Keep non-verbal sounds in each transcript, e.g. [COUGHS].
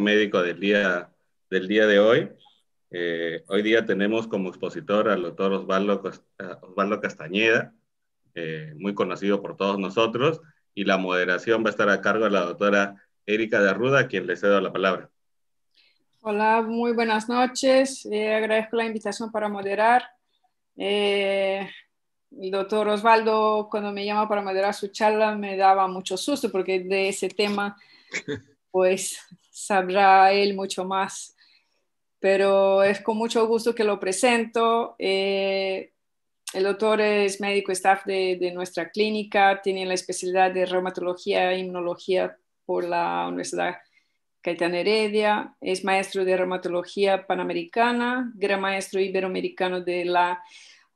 médico del día, del día de hoy. Eh, hoy día tenemos como expositor al doctor Osvaldo, Osvaldo Castañeda, eh, muy conocido por todos nosotros, y la moderación va a estar a cargo de la doctora Erika de a quien le cedo la palabra. Hola, muy buenas noches. Eh, agradezco la invitación para moderar. el doctor Osvaldo, cuando me llama para moderar su charla, me daba mucho susto porque de ese tema [LAUGHS] pues sabrá él mucho más. Pero es con mucho gusto que lo presento. Eh, el doctor es médico staff de, nuestra clínica, tiene la especialidad de reumatología e inmunología por la Universidad Caetano Heredia, es maestro de reumatología panamericana, gran maestro iberoamericano de la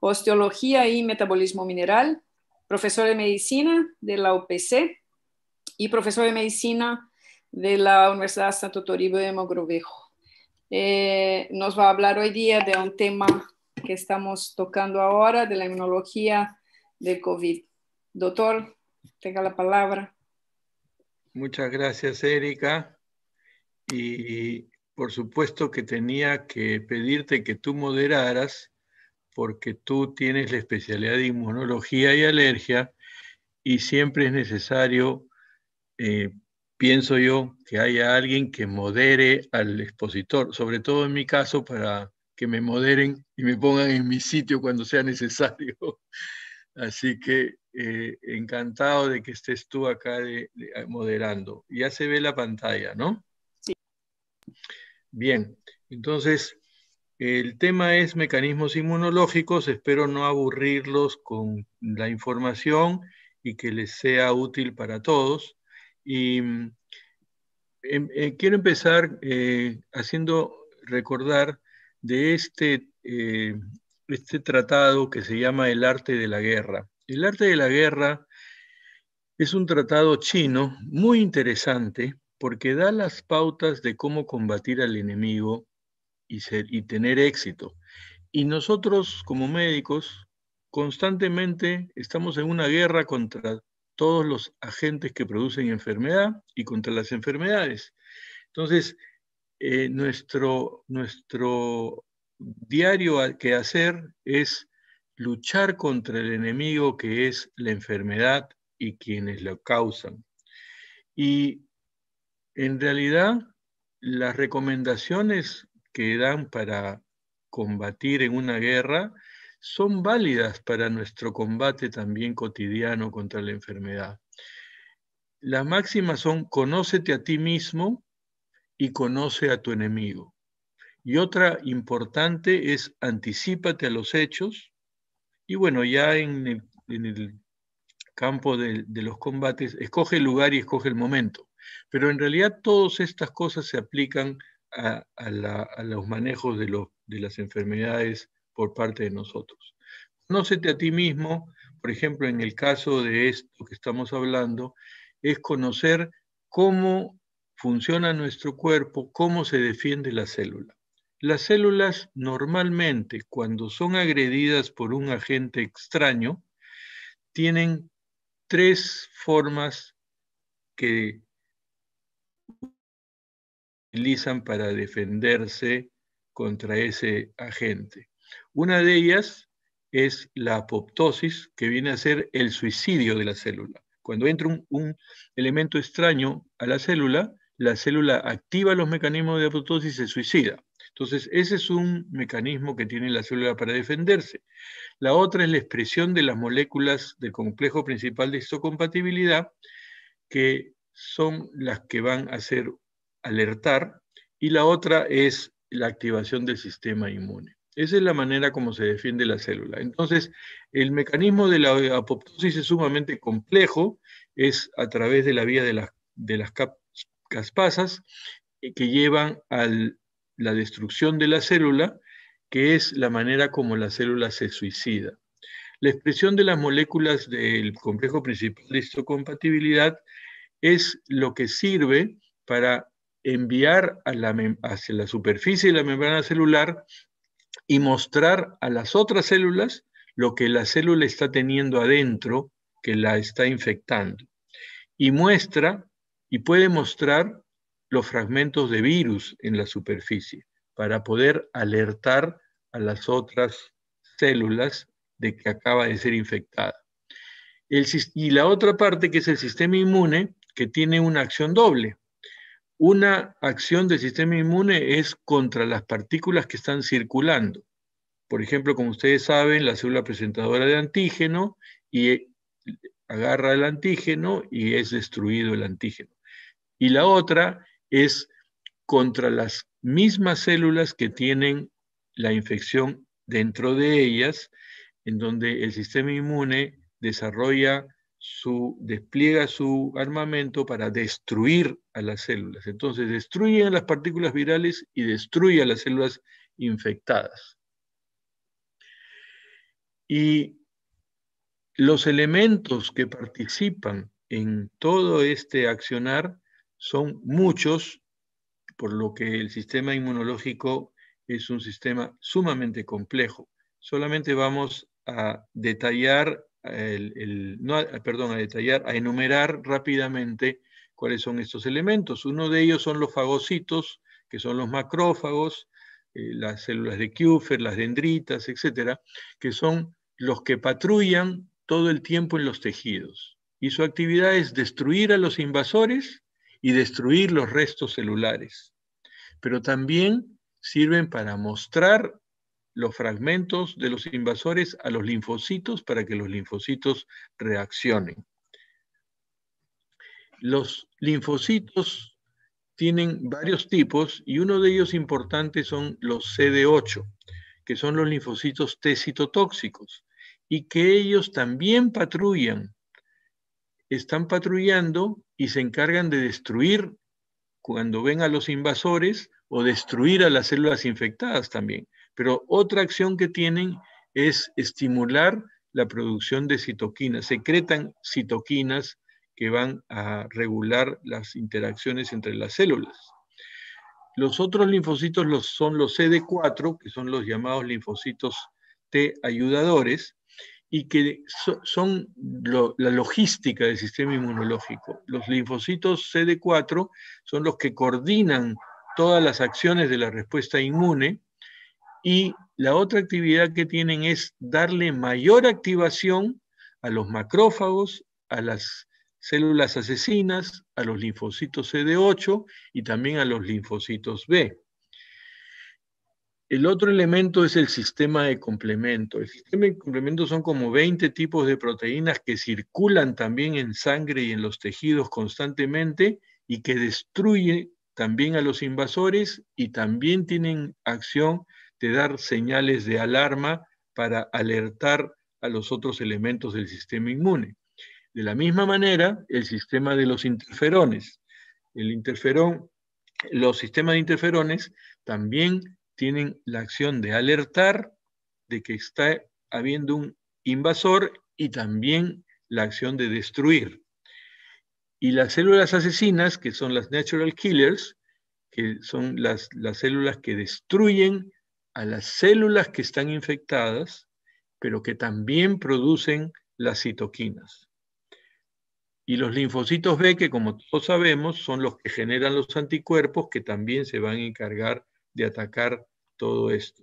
osteología y metabolismo mineral, profesor de medicina de la OPC y profesor de medicina de la Universidad Santo Toribio de Mogrovejo. Eh, nos va a hablar hoy día de un tema que estamos tocando ahora, de la inmunología del COVID. Doctor, tenga la palabra. Muchas gracias, Erika. Y por supuesto que tenía que pedirte que tú moderaras, porque tú tienes la especialidad de inmunología y alergia, y siempre es necesario eh, pienso yo, que haya alguien que modere al expositor, sobre todo en mi caso, para que me moderen y me pongan en mi sitio cuando sea necesario. [LAUGHS] Así que eh, encantado de que estés tú acá ah, moderando. Ya se ve la pantalla, ¿no? Sí. Bien, entonces el tema es mecanismos inmunológicos. Espero no aburrirlos con la información y que les sea útil para todos. Y mm, em, eh, quiero empezar eh, haciendo recordar de este, eh, este tratado que se llama El arte de la guerra. El arte de la guerra es un tratado chino muy interesante porque da las pautas de cómo combatir al enemigo y, ser, y tener éxito. Y nosotros como médicos constantemente estamos en una guerra contra todos los agentes que producen enfermedad y contra las enfermedades. Entonces, eh, nuestro, nuestro diario que hacer es luchar contra el enemigo que es la enfermedad y quienes la causan. Y en realidad, las recomendaciones que dan para combatir en una guerra son válidas para nuestro combate también cotidiano contra la enfermedad. Las máximas son conócete a ti mismo y conoce a tu enemigo. Y otra importante es anticipate a los hechos. Y bueno, ya en el, campo de, los combates, escoge el lugar y escoge el momento. Pero en realidad todas estas cosas se aplican a, los manejos de, las enfermedades por parte de nosotros. Conócete a ti mismo, por ejemplo, en el caso de esto que estamos hablando, es conocer cómo funciona nuestro cuerpo, cómo se defiende la célula. Las células normalmente, cuando son agredidas por un agente extraño, tienen tres formas que utilizan para defenderse contra ese agente. Una de ellas es la apoptosis, que viene a ser el suicidio de la célula. Cuando entra un, elemento extraño a la célula, la célula activa los mecanismos de apoptosis y se suicida. Entonces, ese es un mecanismo que tiene la célula para defenderse. La otra es la expresión de las moléculas del complejo principal de histocompatibilidad, que son las que van a hacer alertar, y la otra es la activación del sistema inmune. Esa es la manera como se defiende la célula. Entonces, el mecanismo de la apoptosis es sumamente complejo, es a través de la vía de las, de las caspasas eh, que llevan a la destrucción de la célula, que es la manera como la célula se suicida. La expresión de las moléculas del complejo principal de histocompatibilidad es lo que sirve para enviar a la hacia la superficie de la membrana celular y mostrar a las otras células lo que la célula está teniendo adentro que la está infectando. Y muestra y puede mostrar los fragmentos de virus en la superficie para poder alertar a las otras células de que acaba de ser infectada. y la otra parte que es el sistema inmune que tiene una acción doble. Una acción del sistema inmune es contra las partículas que están circulando. Por ejemplo, como ustedes saben, la célula presentadora de antígeno y agarra el antígeno y es destruido el antígeno. Y la otra es contra las mismas células que tienen la infección dentro de ellas, en donde el sistema inmune desarrolla despliega su armamento para destruir a las células. Entonces destruyen las partículas virales y destruye a las células infectadas. Y los elementos que participan en todo este accionar son muchos, por lo que el sistema inmunológico es un sistema sumamente complejo. Solamente vamos a detallar el, eh, perdón, a detallar, a enumerar rápidamente cuáles son estos elementos. Uno de ellos son los fagocitos, que son los macrófagos, eh, las células de Kupffer, las dendritas, etcétera, que son los que patrullan todo el tiempo en los tejidos. Y su actividad es destruir a los invasores y destruir los restos celulares. Pero también sirven para mostrar los fragmentos de los invasores a los linfocitos para que los linfocitos reaccionen. Los linfocitos tienen varios tipos y uno de ellos importante son los CD8, que son los linfocitos T citotóxicos y que ellos también patrullan. Están patrullando y se encargan de destruir cuando ven a los invasores o destruir a las células infectadas también. Pero otra acción que tienen es estimular la producción de citoquinas. Secretan citoquinas que van a regular las interacciones entre las células. Los otros linfocitos los, son los CD4, que son los llamados linfocitos T ayudadores, y que son la logística del sistema inmunológico. Los linfocitos CD4 son los que coordinan todas las acciones de la respuesta inmune y la otra actividad que tienen es darle mayor activación a los macrófagos, a las células asesinas, a los linfocitos CD8 y también a los linfocitos B. El otro elemento es el sistema de complemento. El sistema de complemento son como 20 tipos de proteínas que circulan también en sangre y en los tejidos constantemente y que destruyen también a los invasores y también tienen acción de dar señales de alarma para alertar a los otros elementos del sistema inmune. De la misma manera, el sistema de los interferones. El interferón, los sistemas de interferones también tienen la acción de alertar de que está habiendo un invasor y también la acción de destruir. Y las células asesinas, que son las natural killers, que son las, las células que destruyen a las células que están infectadas, pero que también producen las citoquinas. Y los linfocitos B, que como todos sabemos, son los que generan los anticuerpos que también se van a encargar de atacar todo esto.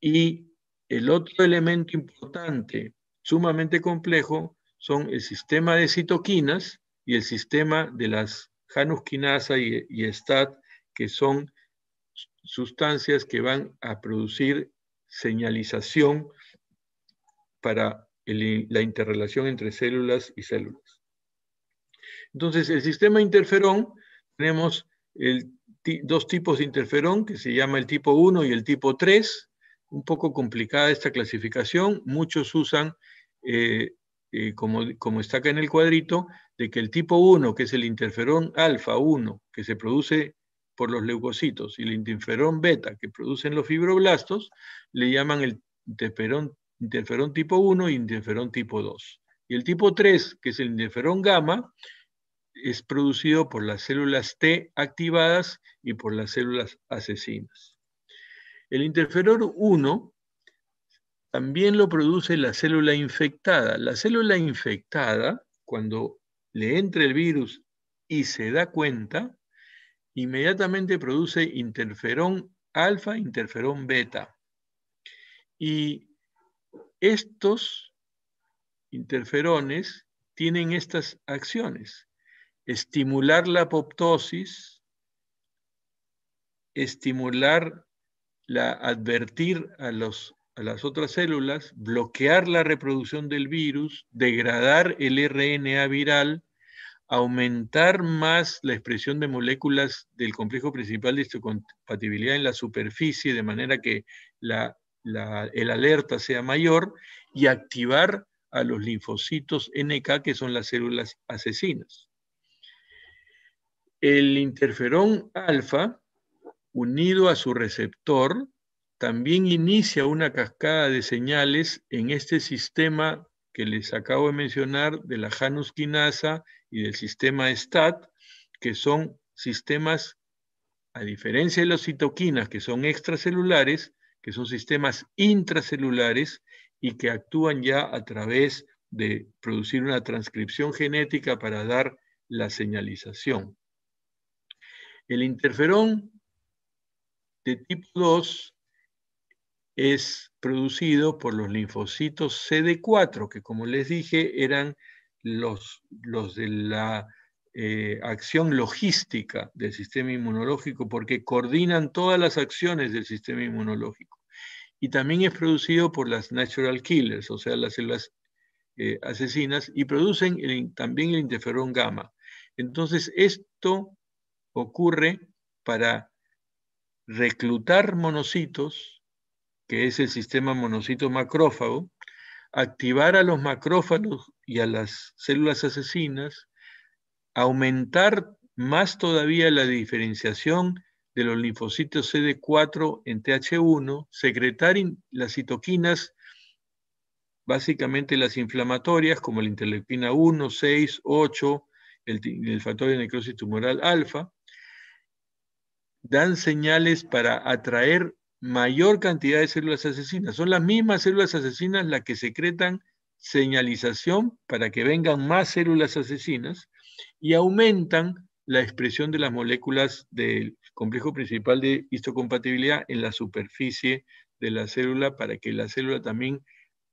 Y el otro elemento importante, sumamente complejo, son el sistema de citoquinas y el sistema de las janusquinasa y, y STAT, que son sustancias que van a producir señalización para la interrelación entre células y células. Entonces, el sistema interferón, tenemos dos tipos de interferón, que se llama el tipo 1 y el tipo 3. Un poco complicada esta clasificación, muchos usan, eh, eh, como, está acá en el cuadrito, de que el tipo 1, que es el interferón alfa 1, que se produce por los leucocitos y el interferón beta que producen los fibroblastos le llaman el interferón, interferón tipo 1 e interferón tipo 2. Y el tipo 3, que es el interferón gamma, es producido por las células T activadas y por las células asesinas. El interferón 1 también lo produce la célula infectada. La célula infectada, cuando le entra el virus y se da cuenta, inmediatamente produce interferón alfa, interferón beta. Y estos interferones tienen estas acciones. Estimular la apoptosis, estimular la, advertir a, a las otras células, bloquear la reproducción del virus, degradar el RNA viral aumentar más la expresión de moléculas del complejo principal de histocompatibilidad en la superficie, de manera que el alerta sea mayor, y activar a los linfocitos NK, que son las células asesinas. El interferón alfa, unido a su receptor, también inicia una cascada de señales en este sistema que les acabo de mencionar de la Janus quinasa y del sistema STAT, que son sistemas, a diferencia de las citoquinas, que son extracelulares, que son sistemas intracelulares y que actúan ya a través de producir una transcripción genética para dar la señalización. El interferón de tipo 2 es producido por los linfocitos CD4, que como les dije eran los, los de la eh, acción logística del sistema inmunológico, porque coordinan todas las acciones del sistema inmunológico. Y también es producido por las natural killers, o sea, las células eh, asesinas, y producen también el interferón gamma. Entonces, esto ocurre para reclutar monocitos que es el sistema monocito macrófago, activar a los macrófagos y a las células asesinas, aumentar más todavía la diferenciación de los linfocitos CD4 en TH1, secretar las citoquinas, básicamente las inflamatorias, como la interleuquina 1, 6, 8, el factor de necrosis tumoral alfa, dan señales para atraer mayor cantidad de células asesinas. Son las mismas células asesinas las que secretan señalización para que vengan más células asesinas y aumentan la expresión de las moléculas del complejo principal de histocompatibilidad en la superficie de la célula para que la célula también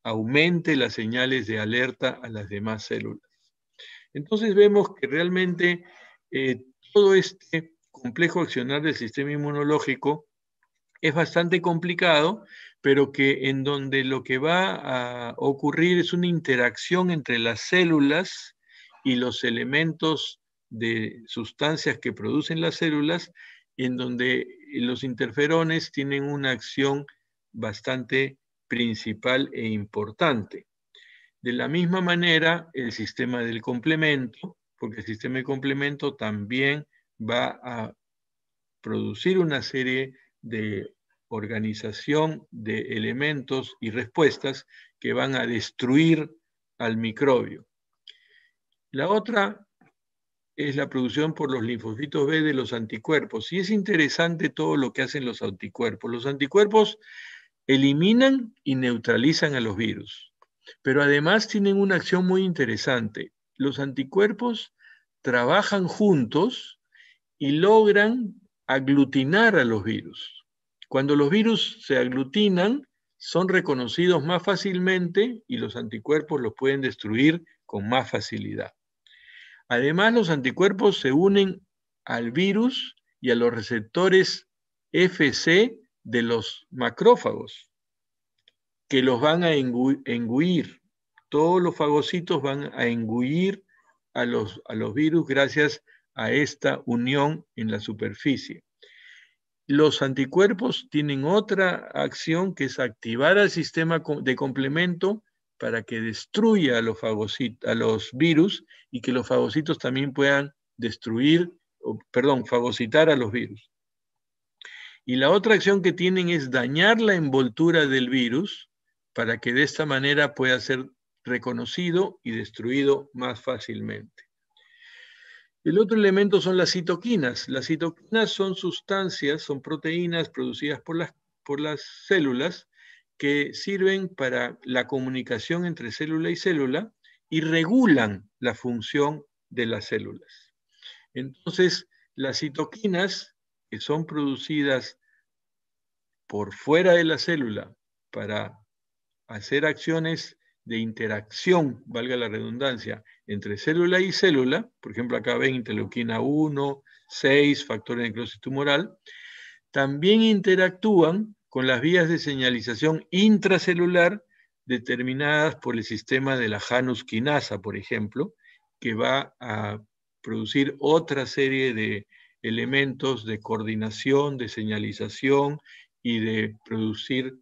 aumente las señales de alerta a las demás células. Entonces vemos que realmente eh, todo este complejo accionar del sistema inmunológico es bastante complicado, pero que en donde lo que va a ocurrir es una interacción entre las células y los elementos de sustancias que producen las células, en donde los interferones tienen una acción bastante principal e importante. De la misma manera, el sistema del complemento, porque el sistema de complemento también va a producir una serie de organización de elementos y respuestas que van a destruir al microbio. La otra es la producción por los linfocitos B de los anticuerpos. Y es interesante todo lo que hacen los anticuerpos. Los anticuerpos eliminan y neutralizan a los virus, pero además tienen una acción muy interesante. Los anticuerpos trabajan juntos y logran aglutinar a los virus. Cuando los virus se aglutinan, son reconocidos más fácilmente y los anticuerpos los pueden destruir con más facilidad. Además, los anticuerpos se unen al virus y a los receptores FC de los macrófagos, que los van a engullir. Todos los fagocitos van a engullir a los, a los virus gracias a esta unión en la superficie. Los anticuerpos tienen otra acción que es activar al sistema de complemento para que destruya a los, a los virus y que los fagocitos también puedan destruir, perdón, fagocitar a los virus. Y la otra acción que tienen es dañar la envoltura del virus para que de esta manera pueda ser reconocido y destruido más fácilmente. El otro elemento son las citoquinas. Las citoquinas son sustancias, son proteínas producidas por las, por las células que sirven para la comunicación entre célula y célula y regulan la función de las células. Entonces, las citoquinas que son producidas por fuera de la célula para hacer acciones de interacción, valga la redundancia, entre célula y célula, por ejemplo acá ven interleuquina 1, 6, factor de necrosis tumoral, también interactúan con las vías de señalización intracelular determinadas por el sistema de la Janus quinasa, por ejemplo, que va a producir otra serie de elementos de coordinación, de señalización y de producir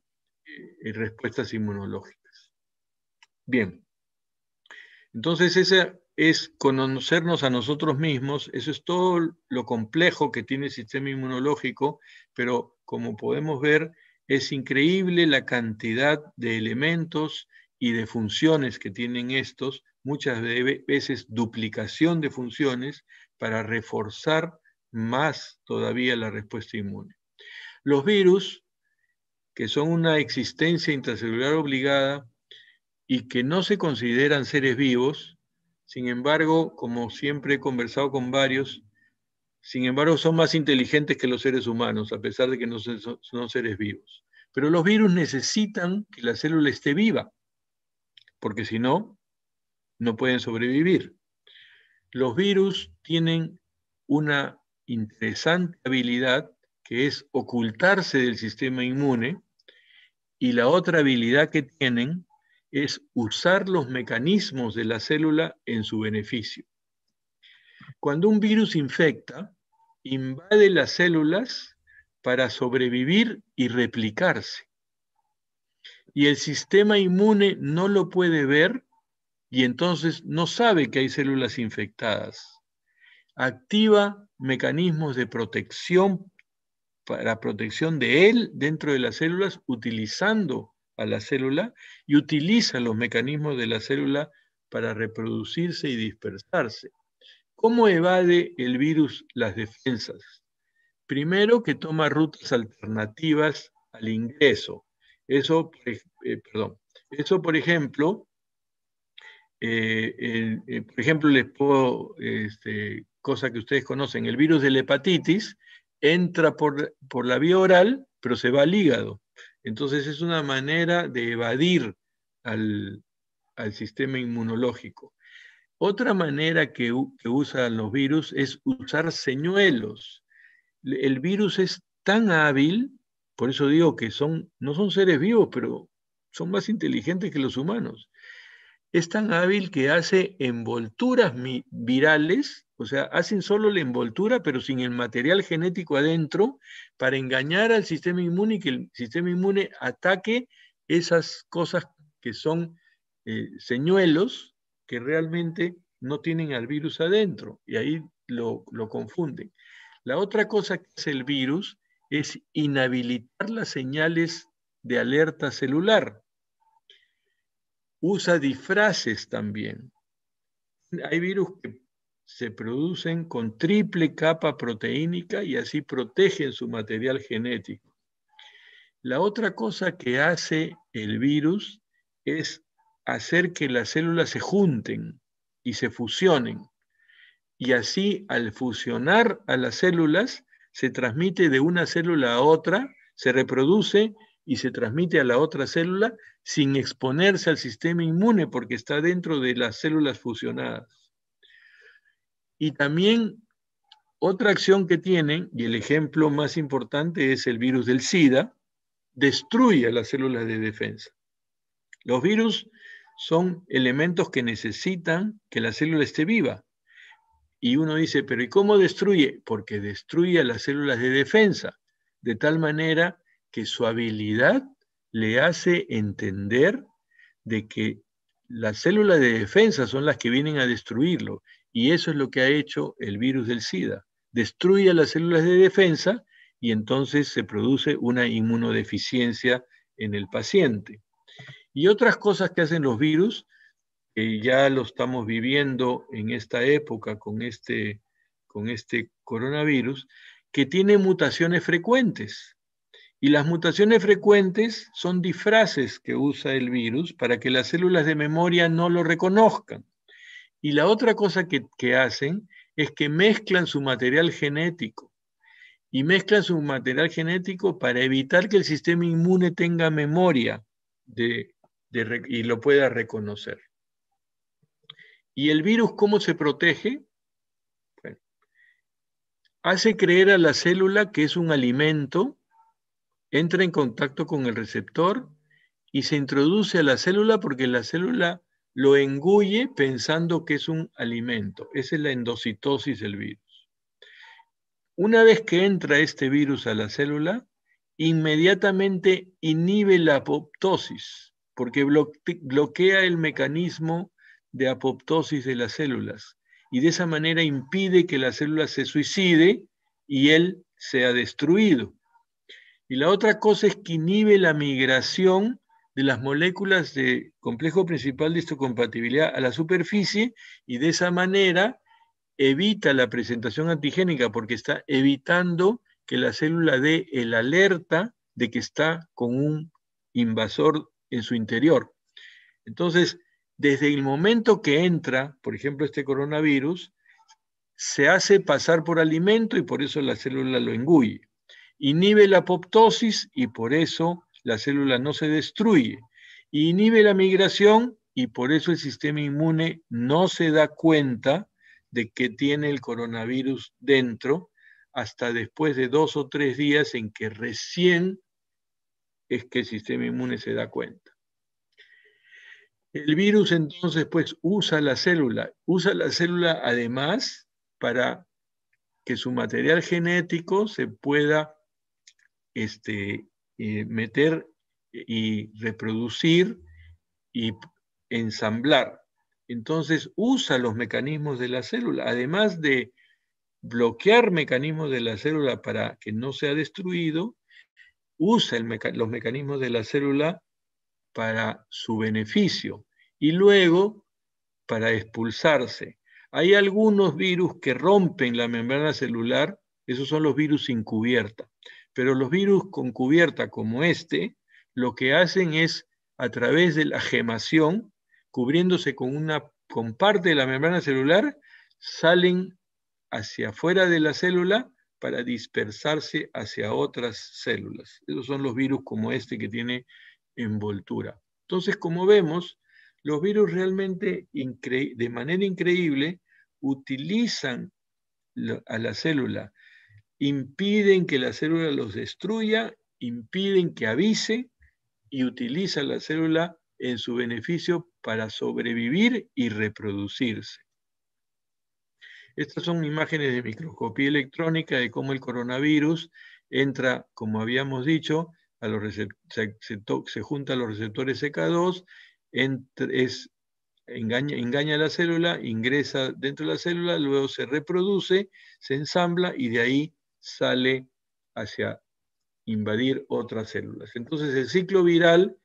eh, respuestas inmunológicas. Bien. Entonces, ese es conocernos a nosotros mismos. Eso es todo lo complejo que tiene el sistema inmunológico, pero como podemos ver, es increíble la cantidad de elementos y de funciones que tienen estos, muchas veces duplicación de funciones para reforzar más todavía la respuesta inmune. Los virus, que son una existencia intracelular obligada, y que no se consideran seres vivos, sin embargo, como siempre he conversado con varios, sin embargo son más inteligentes que los seres humanos, a pesar de que no son seres vivos. Pero los virus necesitan que la célula esté viva, porque si no, no pueden sobrevivir. Los virus tienen una interesante habilidad que es ocultarse del sistema inmune y la otra habilidad que tienen es usar los mecanismos de la célula en su beneficio. Cuando un virus infecta, invade las células para sobrevivir y replicarse. Y el sistema inmune no lo puede ver y entonces no sabe que hay células infectadas. Activa mecanismos de protección para protección de él dentro de las células utilizando a la célula y utiliza los mecanismos de la célula para reproducirse y dispersarse. ¿Cómo evade el virus las defensas? Primero que toma rutas alternativas al ingreso. Eso, eh, perdón. Eso por ejemplo, eh, eh, por ejemplo, les puedo, este, cosa que ustedes conocen, el virus de la hepatitis entra por la vía oral, pero se va al hígado. Entonces es una manera de evadir al, sistema inmunológico. Otra manera que, que, usan los virus es usar señuelos. El virus es tan hábil, por eso digo que son, no son seres vivos, pero son más inteligentes que los humanos. Es tan hábil que hace envolturas virales o sea, hacen solo la envoltura, pero sin el material genético adentro, para engañar al sistema inmune y que el sistema inmune ataque esas cosas que son eh, señuelos que realmente no tienen al virus adentro. Y ahí lo, lo confunden. La otra cosa que hace el virus es inhabilitar las señales de alerta celular. Usa disfraces también. Hay virus que se producen con triple capa proteínica y así protegen su material genético. La otra cosa que hace el virus es hacer que las células se junten y se fusionen. Y así al fusionar a las células, se transmite de una célula a otra, se reproduce y se transmite a la otra célula sin exponerse al sistema inmune porque está dentro de las células fusionadas. Y también otra acción que tienen, y el ejemplo más importante es el virus del SIDA, destruye a las células de defensa. Los virus son elementos que necesitan que la célula esté viva. Y uno dice, pero ¿y cómo destruye? Porque destruye a las células de defensa, de tal manera que su habilidad le hace entender de que las células de defensa son las que vienen a destruirlo y eso es lo que ha hecho el virus del SIDA. Destruye las células de defensa y entonces se produce una inmunodeficiencia en el paciente. Y otras cosas que hacen los virus, que ya lo estamos viviendo en esta época con este, con este coronavirus, que tiene mutaciones frecuentes. Y las mutaciones frecuentes son disfraces que usa el virus para que las células de memoria no lo reconozcan. Y la otra cosa que, hacen es que mezclan su material genético y mezclan su material genético para evitar que el sistema inmune tenga memoria de, y lo pueda reconocer. ¿Y el virus cómo se protege? hace creer a la célula que es un alimento, entra en contacto con el receptor y se introduce a la célula porque la célula lo engulle pensando que es un alimento. Esa es la endocitosis del virus. Una vez que entra este virus a la célula, inmediatamente inhibe la apoptosis, porque bloquea el mecanismo de apoptosis de las células y de esa manera impide que la célula se suicide y él sea destruido. Y la otra cosa es que inhibe la migración de las moléculas de complejo principal de histocompatibilidad a la superficie y de esa manera evita la presentación antigénica porque está evitando que la célula dé el alerta de que está con un invasor en su interior. Entonces, desde el momento que entra, por ejemplo, este coronavirus, se hace pasar por alimento y por eso la célula lo engulle. Inhibe la apoptosis y por eso la célula no se destruye, inhibe la migración y por eso el sistema inmune no se da cuenta de que tiene el coronavirus dentro hasta después de dos o tres días en que recién es que el sistema inmune se da cuenta. El virus entonces pues usa la célula, usa la célula además para que su material genético se pueda este, eh, meter y reproducir y ensamblar. Entonces usa los mecanismos de la célula, además de bloquear mecanismos de la célula para que no sea destruido, usa los mecanismos de la célula para su beneficio y luego para expulsarse. Hay algunos virus que rompen la membrana celular, esos son los virus sin cubierta. Pero los virus con cubierta como este, lo que hacen es a través de la gemación, cubriéndose con una parte de la membrana celular, salen hacia afuera de la célula para dispersarse hacia otras células. Esos son los virus como este que tiene envoltura. Entonces, como vemos, los virus realmente de manera increíble utilizan a la célula impiden que la célula los destruya, impiden que avise y utiliza la célula en su beneficio para sobrevivir y reproducirse. Estas son imágenes de microscopía electrónica de cómo el coronavirus entra, como habíamos dicho, a los se, junta a los receptores CK2, engaña, engaña a la célula, ingresa dentro de la célula, luego se reproduce, se ensambla y de ahí sale hacia invadir otras células. Entonces el ciclo viral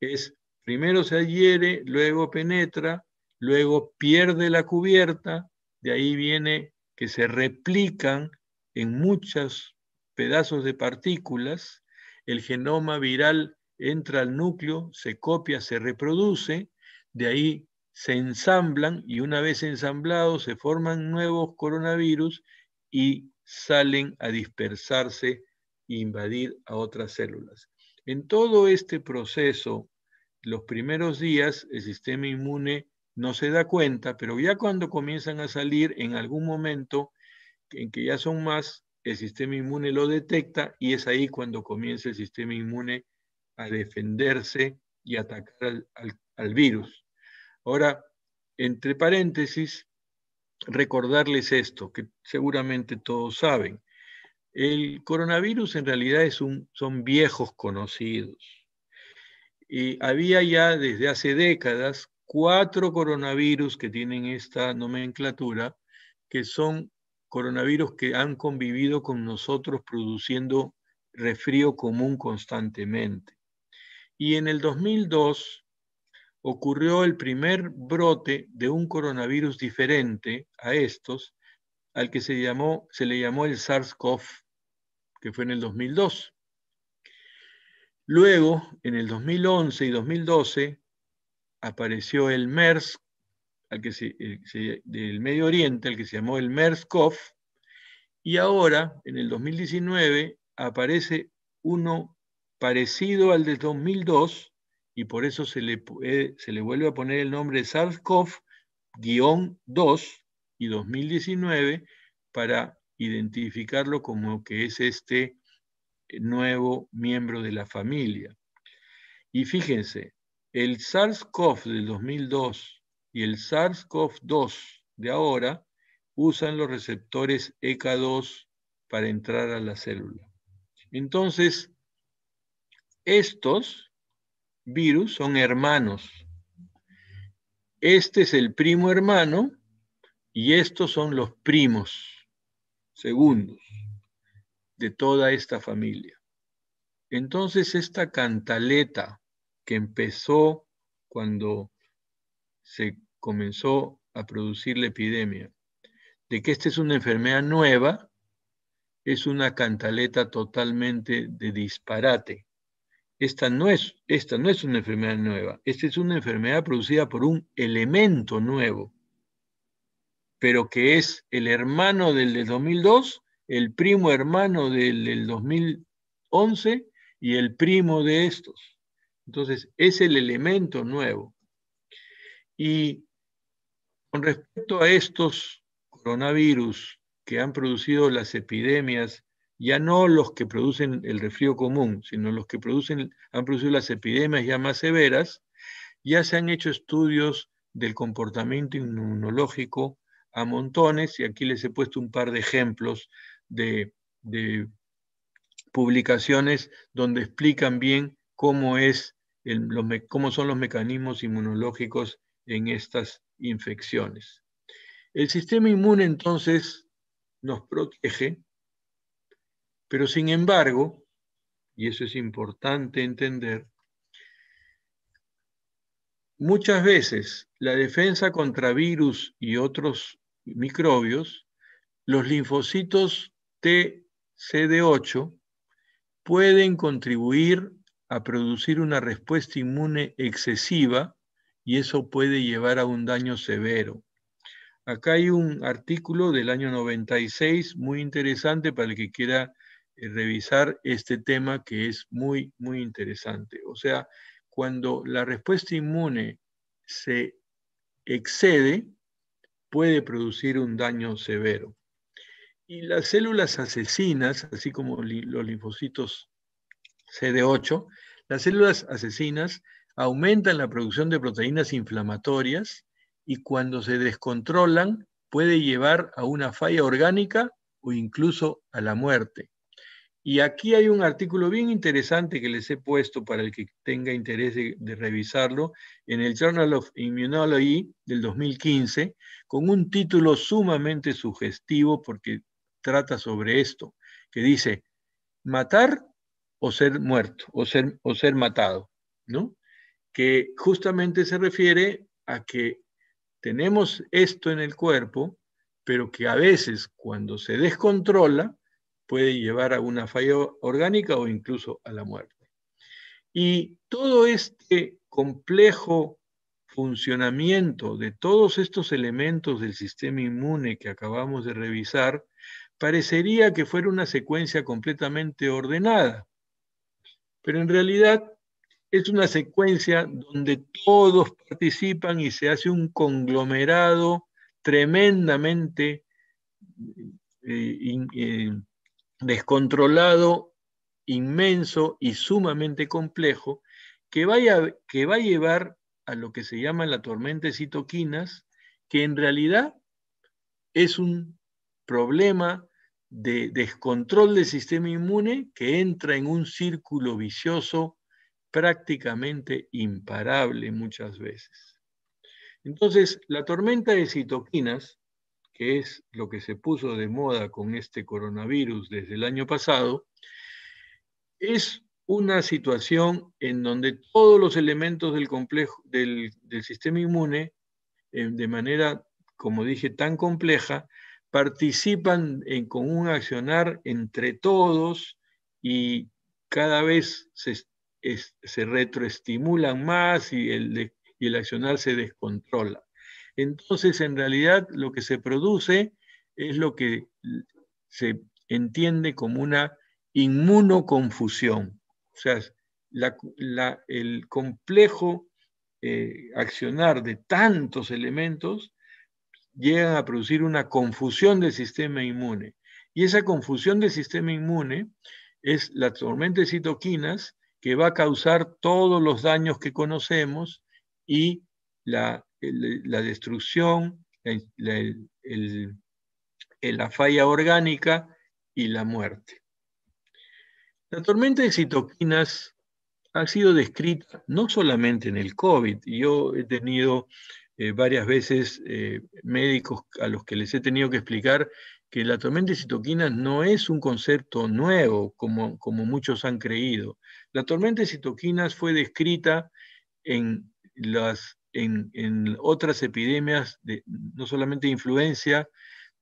es primero se adhiere, luego penetra, luego pierde la cubierta, de ahí viene que se replican en muchos pedazos de partículas, el genoma viral entra al núcleo, se copia, se reproduce, de ahí se ensamblan y una vez ensamblados se forman nuevos coronavirus y salen a dispersarse e invadir a otras células. En todo este proceso, los primeros días, el sistema inmune no se da cuenta, pero ya cuando comienzan a salir en algún momento en que ya son más, el sistema inmune lo detecta y es ahí cuando comienza el sistema inmune a defenderse y atacar al, virus. Ahora, entre paréntesis, recordarles esto, que seguramente todos saben. El coronavirus en realidad es un, son viejos conocidos. Y había ya desde hace décadas cuatro coronavirus que tienen esta nomenclatura, que son coronavirus que han convivido con nosotros produciendo resfrío común constantemente. Y en el 2002, ocurrió el primer brote de un coronavirus diferente a estos, al que se, llamó, se le llamó el SARS-CoV, que fue en el 2002. Luego, en el 2011 y 2012, apareció el MERS, al que eh, del Medio Oriente, al que se llamó el MERS-CoV, y ahora, en el 2019, aparece uno parecido al del 2002, y por eso se le, eh, se le vuelve a poner el nombre SARS-CoV-2 y 2019 para identificarlo como que es este eh, nuevo miembro de la familia. Y fíjense, el SARS-CoV del 2002 y el SARS-CoV-2 de ahora usan los receptores ECA2 para entrar a la célula. Entonces, estos virus son hermanos. Este es el primo hermano y estos son los primos segundos de toda esta familia. Entonces esta cantaleta que empezó cuando se comenzó a producir la epidemia, de que esta es una enfermedad nueva, es una cantaleta totalmente de disparate. Esta no, es, esta no es una enfermedad nueva, esta es una enfermedad producida por un elemento nuevo, pero que es el hermano del del 2002, el primo hermano del del 2011 y el primo de estos. Entonces, es el elemento nuevo. Y con respecto a estos coronavirus que han producido las epidemias ya no los que producen el resfrío común, sino los que producen, han producido las epidemias ya más severas, ya se han hecho estudios del comportamiento inmunológico a montones, y aquí les he puesto un par de ejemplos de, publicaciones donde explican bien cómo, es cómo son los mecanismos inmunológicos en estas infecciones. El sistema inmune entonces nos protege pero sin embargo, y eso es importante entender, muchas veces la defensa contra virus y otros microbios, los linfocitos TCD8 pueden contribuir a producir una respuesta inmune excesiva y eso puede llevar a un daño severo. Acá hay un artículo del año 96 muy interesante para el que quiera eh, revisar este tema que es muy, muy interesante. O sea, cuando la respuesta inmune se excede, puede producir un daño severo. Y las células asesinas, así como los linfocitos CD8, las células asesinas aumentan la producción de proteínas inflamatorias y cuando se descontrolan puede llevar a una falla orgánica o incluso a la muerte. Y aquí hay un artículo bien interesante que les he puesto para el que tenga interés de, revisarlo en el Journal of Immunology del 2015, con un título sumamente sugestivo porque trata sobre esto, que dice, matar o ser muerto, o ser, o ser matado, ¿no? Que justamente se refiere a que tenemos esto en el cuerpo, pero que a veces cuando se descontrola, puede llevar a una falla orgánica o incluso a la muerte. Y todo este complejo funcionamiento de todos estos elementos del sistema inmune que acabamos de revisar parecería que fuera una secuencia completamente ordenada, pero en realidad es una secuencia donde todos participan y se hace un conglomerado tremendamente eh, eh, descontrolado, inmenso y sumamente complejo, que, va a llevar a lo que se llama la tormenta de citoquinas, que en realidad es un problema de descontrol del sistema inmune que entra en un círculo vicioso prácticamente imparable muchas veces. Entonces, la tormenta de citoquinas que es lo que se puso de moda con este coronavirus desde el año pasado, es una situación en donde todos los elementos del complejo del, sistema inmune, eh, de manera, como dije, tan compleja, participan en, con un accionar entre todos y cada vez se, retroestimulan más y el, y el accionar se descontrola entonces en realidad lo que se produce es lo que se entiende como una inmunoconfusión. O sea, el complejo eh, accionar de tantos elementos llega a producir una confusión del sistema inmune. Y esa confusión del sistema inmune es la tormenta de citoquinas que va a causar todos los daños que conocemos y la la destrucción, la, la falla orgánica y la muerte. La tormenta de citoquinas ha sido descrita no solamente en el COVID, yo he tenido eh, varias veces eh, médicos a los que les he tenido que explicar que la tormenta de citoquinas no es un concepto nuevo como, como muchos han creído. La tormenta de citoquinas fue descrita en las en, otras epidemias, de, no solamente de influencia,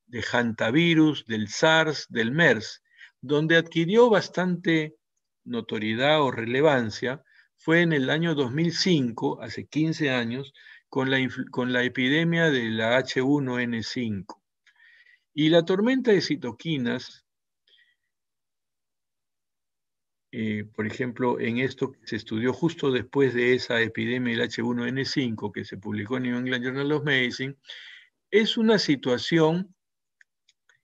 de hantavirus, del SARS, del MERS, donde adquirió bastante notoriedad o relevancia fue en el año 2005, hace 15 años, con la, con la epidemia de la H1N5. Y la tormenta de citoquinas Eh, por ejemplo, en esto que se estudió justo después de esa epidemia del H1N5 que se publicó en New England Journal of Medicine, es una situación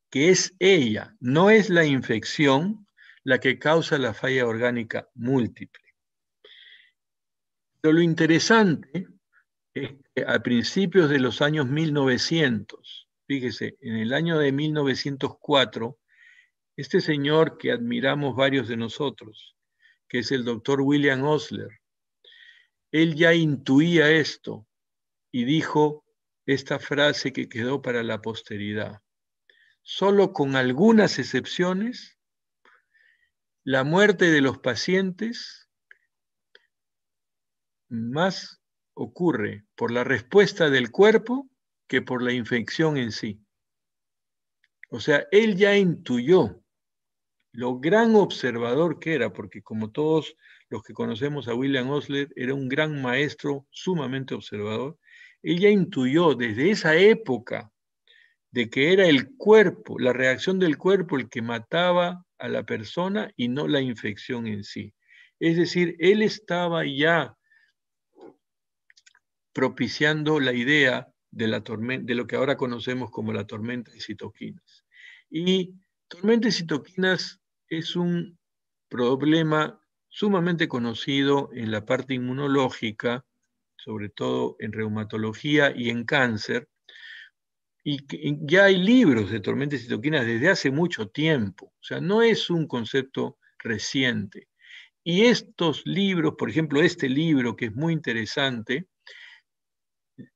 que es ella, no es la infección la que causa la falla orgánica múltiple. Pero lo interesante es que a principios de los años 1900, fíjese, en el año de 1904, este señor que admiramos varios de nosotros, que es el doctor William Osler, él ya intuía esto y dijo esta frase que quedó para la posteridad. Solo con algunas excepciones, la muerte de los pacientes más ocurre por la respuesta del cuerpo que por la infección en sí. O sea, él ya intuyó lo gran observador que era, porque como todos los que conocemos a William Osler, era un gran maestro sumamente observador, ella intuyó desde esa época de que era el cuerpo, la reacción del cuerpo el que mataba a la persona y no la infección en sí. Es decir, él estaba ya propiciando la idea de, la de lo que ahora conocemos como la tormenta de citoquinas. Y tormenta de citoquinas es un problema sumamente conocido en la parte inmunológica, sobre todo en reumatología y en cáncer, y ya hay libros de tormenta de citoquinas desde hace mucho tiempo, o sea, no es un concepto reciente. Y estos libros, por ejemplo, este libro que es muy interesante,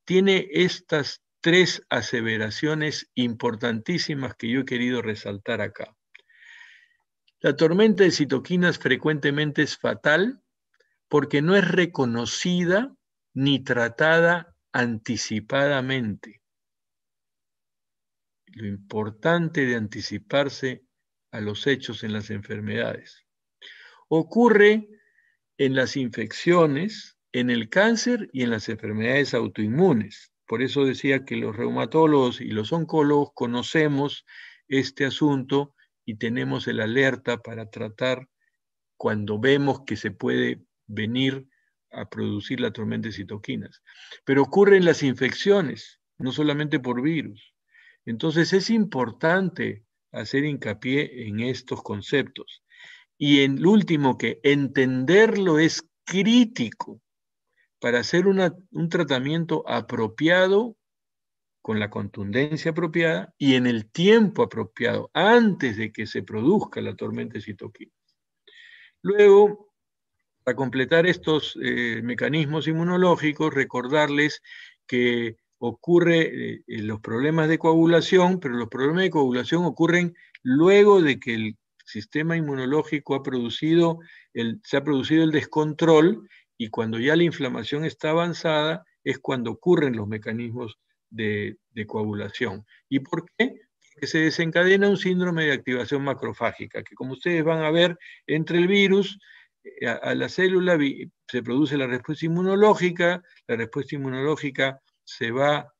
tiene estas tres aseveraciones importantísimas que yo he querido resaltar acá. La tormenta de citoquinas frecuentemente es fatal porque no es reconocida ni tratada anticipadamente. Lo importante de anticiparse a los hechos en las enfermedades. Ocurre en las infecciones, en el cáncer y en las enfermedades autoinmunes. Por eso decía que los reumatólogos y los oncólogos conocemos este asunto y tenemos el alerta para tratar cuando vemos que se puede venir a producir la tormenta de citoquinas. Pero ocurren las infecciones, no solamente por virus. Entonces es importante hacer hincapié en estos conceptos. Y en último, que entenderlo es crítico para hacer un tratamiento apropiado con la contundencia apropiada y en el tiempo apropiado, antes de que se produzca la tormenta de Luego, para completar estos eh, mecanismos inmunológicos, recordarles que ocurre eh, los problemas de coagulación, pero los problemas de coagulación ocurren luego de que el sistema inmunológico ha producido se ha producido el descontrol y cuando ya la inflamación está avanzada es cuando ocurren los mecanismos de, coagulación. ¿Y por qué? Porque se desencadena un síndrome de activación macrofágica, que como ustedes van a ver, entre el virus eh, a, la célula se produce la respuesta inmunológica, la respuesta inmunológica se va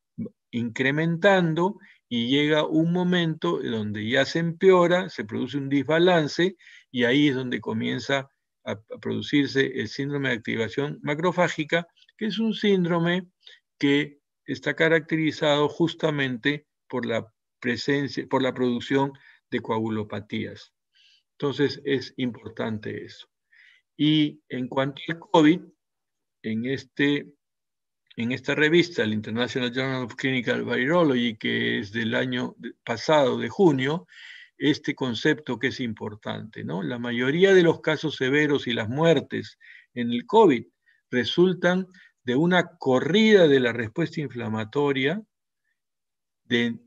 incrementando y llega un momento donde ya se empeora, se produce un desbalance y ahí es donde comienza a producirse el síndrome de activación macrofágica, que es un síndrome que está caracterizado justamente por la presencia, por la producción de coagulopatías. Entonces es importante eso. Y en cuanto al COVID, en, este, en esta revista, el International Journal of Clinical Virology, que es del año pasado, de junio, este concepto que es importante, ¿no? La mayoría de los casos severos y las muertes en el COVID resultan de una corrida de la respuesta inflamatoria del,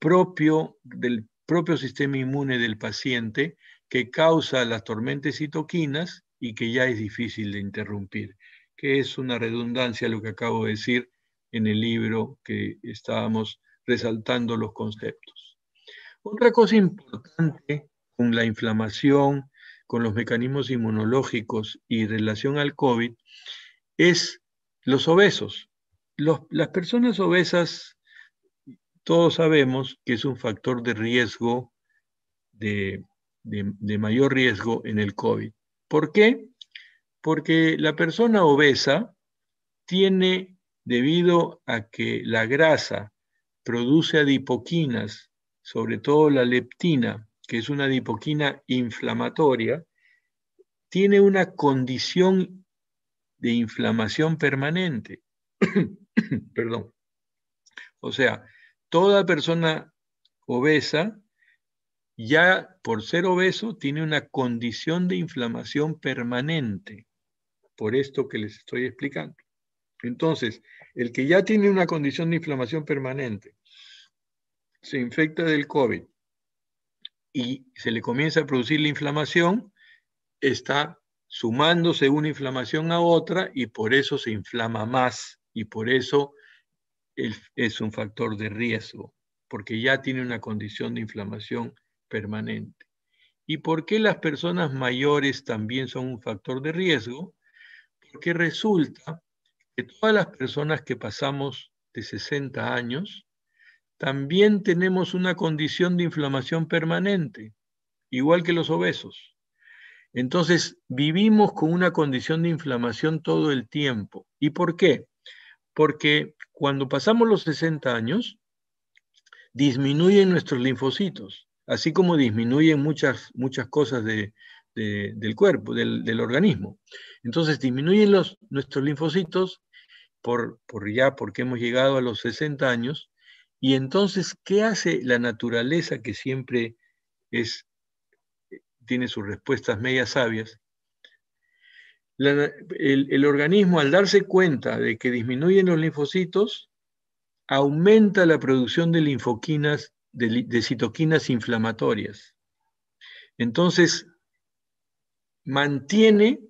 propio, del propio sistema inmune del paciente que causa las tormentas citoquinas y que ya es difícil de interrumpir, que es una redundancia lo que acabo de decir en el libro que estábamos resaltando los conceptos. Otra cosa importante con la inflamación, con los mecanismos inmunológicos y relación al COVID, es los obesos. las personas obesas, todos sabemos que es un factor de riesgo, de, mayor riesgo en el COVID. ¿Por qué? Porque la persona obesa tiene, debido a que la grasa produce adipoquinas, sobre todo la leptina, que es una adipoquina inflamatoria, tiene una condición de inflamación permanente. [COUGHS] Perdón. O sea, toda persona obesa ya por ser obeso tiene una condición de inflamación permanente, por esto que les estoy explicando. Entonces, el que ya tiene una condición de inflamación permanente, se infecta del COVID y se le comienza a producir la inflamación, está sumándose una inflamación a otra y por eso se inflama más y por eso es un factor de riesgo, porque ya tiene una condición de inflamación permanente. ¿Y por qué las personas mayores también son un factor de riesgo? Porque resulta que todas las personas que pasamos de 60 años, también tenemos una condición de inflamación permanente, igual que los obesos. Entonces, vivimos con una condición de inflamación todo el tiempo. ¿Y por qué? Porque cuando pasamos los 60 años, disminuyen nuestros linfocitos, así como disminuyen muchas, muchas cosas del cuerpo, del, organismo. Entonces, disminuyen los, nuestros linfocitos por, por ya porque hemos llegado a los 60 años. Y entonces, ¿qué hace la naturaleza que siempre es tiene sus respuestas medias sabias, el, organismo al darse cuenta de que disminuyen los linfocitos, aumenta la producción de linfoquinas, de, de citoquinas inflamatorias. Entonces, mantiene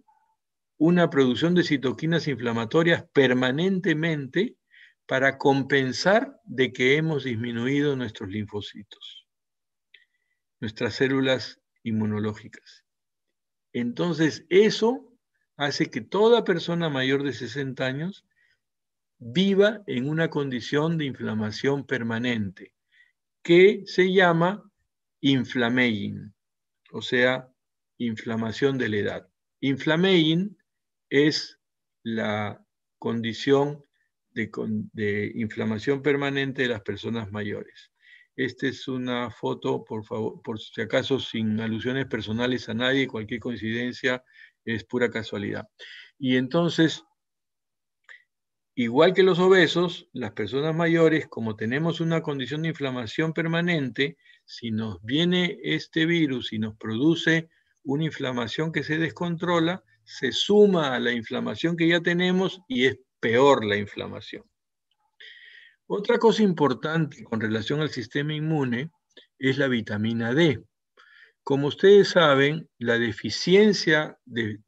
una producción de citoquinas inflamatorias permanentemente para compensar de que hemos disminuido nuestros linfocitos. Nuestras células inmunológicas. Entonces, eso hace que toda persona mayor de 60 años viva en una condición de inflamación permanente, que se llama inflamaging, o sea, inflamación de la edad. Inflamaging es la condición de inflamación permanente de las personas mayores. Esta es una foto, por favor, por si acaso, sin alusiones personales a nadie, cualquier coincidencia es pura casualidad. Y entonces, igual que los obesos, las personas mayores, como tenemos una condición de inflamación permanente, si nos viene este virus y nos produce una inflamación que se descontrola, se suma a la inflamación que ya tenemos y es peor la inflamación. Otra cosa importante con relación al sistema inmune es la vitamina D. Como ustedes saben, la deficiencia de,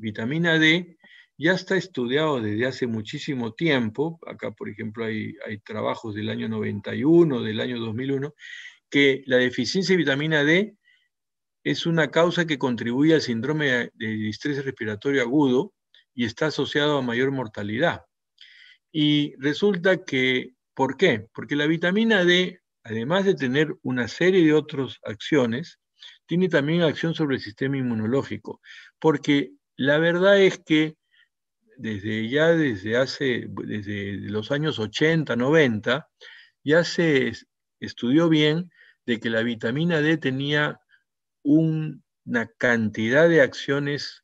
vitamina D ya está estudiado desde hace muchísimo tiempo. Acá, por ejemplo, hay, hay trabajos del año 91, del año 2001, que la deficiencia de vitamina D es una causa que contribuye al síndrome de distrés respiratorio agudo y está asociado a mayor mortalidad. Y resulta que ¿Por qué? Porque la vitamina D, además de tener una serie de otras acciones, tiene también acción sobre el sistema inmunológico, porque la verdad es que desde ya desde hace desde los años 80, 90 ya se estudió bien de que la vitamina D tenía una cantidad de acciones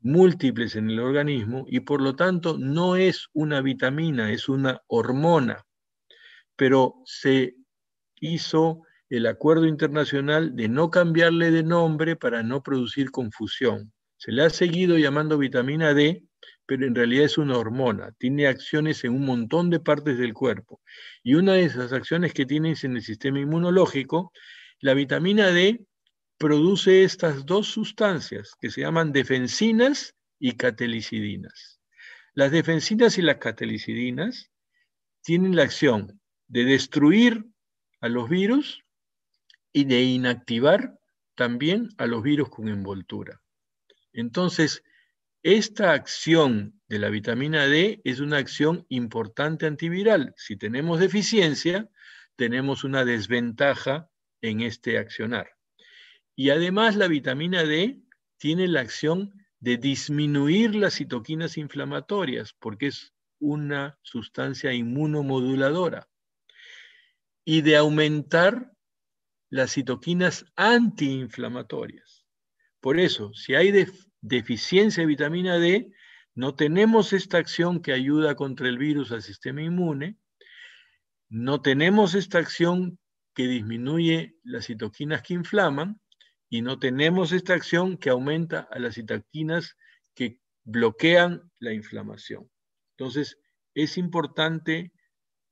múltiples en el organismo y por lo tanto no es una vitamina, es una hormona pero se hizo el acuerdo internacional de no cambiarle de nombre para no producir confusión. Se le ha seguido llamando vitamina D, pero en realidad es una hormona, tiene acciones en un montón de partes del cuerpo. Y una de esas acciones que tiene es en el sistema inmunológico, la vitamina D produce estas dos sustancias que se llaman defensinas y catelicidinas. Las defensinas y las catelicidinas tienen la acción de destruir a los virus y de inactivar también a los virus con envoltura. Entonces, esta acción de la vitamina D es una acción importante antiviral. Si tenemos deficiencia, tenemos una desventaja en este accionar. Y además la vitamina D tiene la acción de disminuir las citoquinas inflamatorias porque es una sustancia inmunomoduladora y de aumentar las citoquinas antiinflamatorias. Por eso, si hay deficiencia de vitamina D, no tenemos esta acción que ayuda contra el virus al sistema inmune, no tenemos esta acción que disminuye las citoquinas que inflaman y no tenemos esta acción que aumenta a las citoquinas que bloquean la inflamación. Entonces, es importante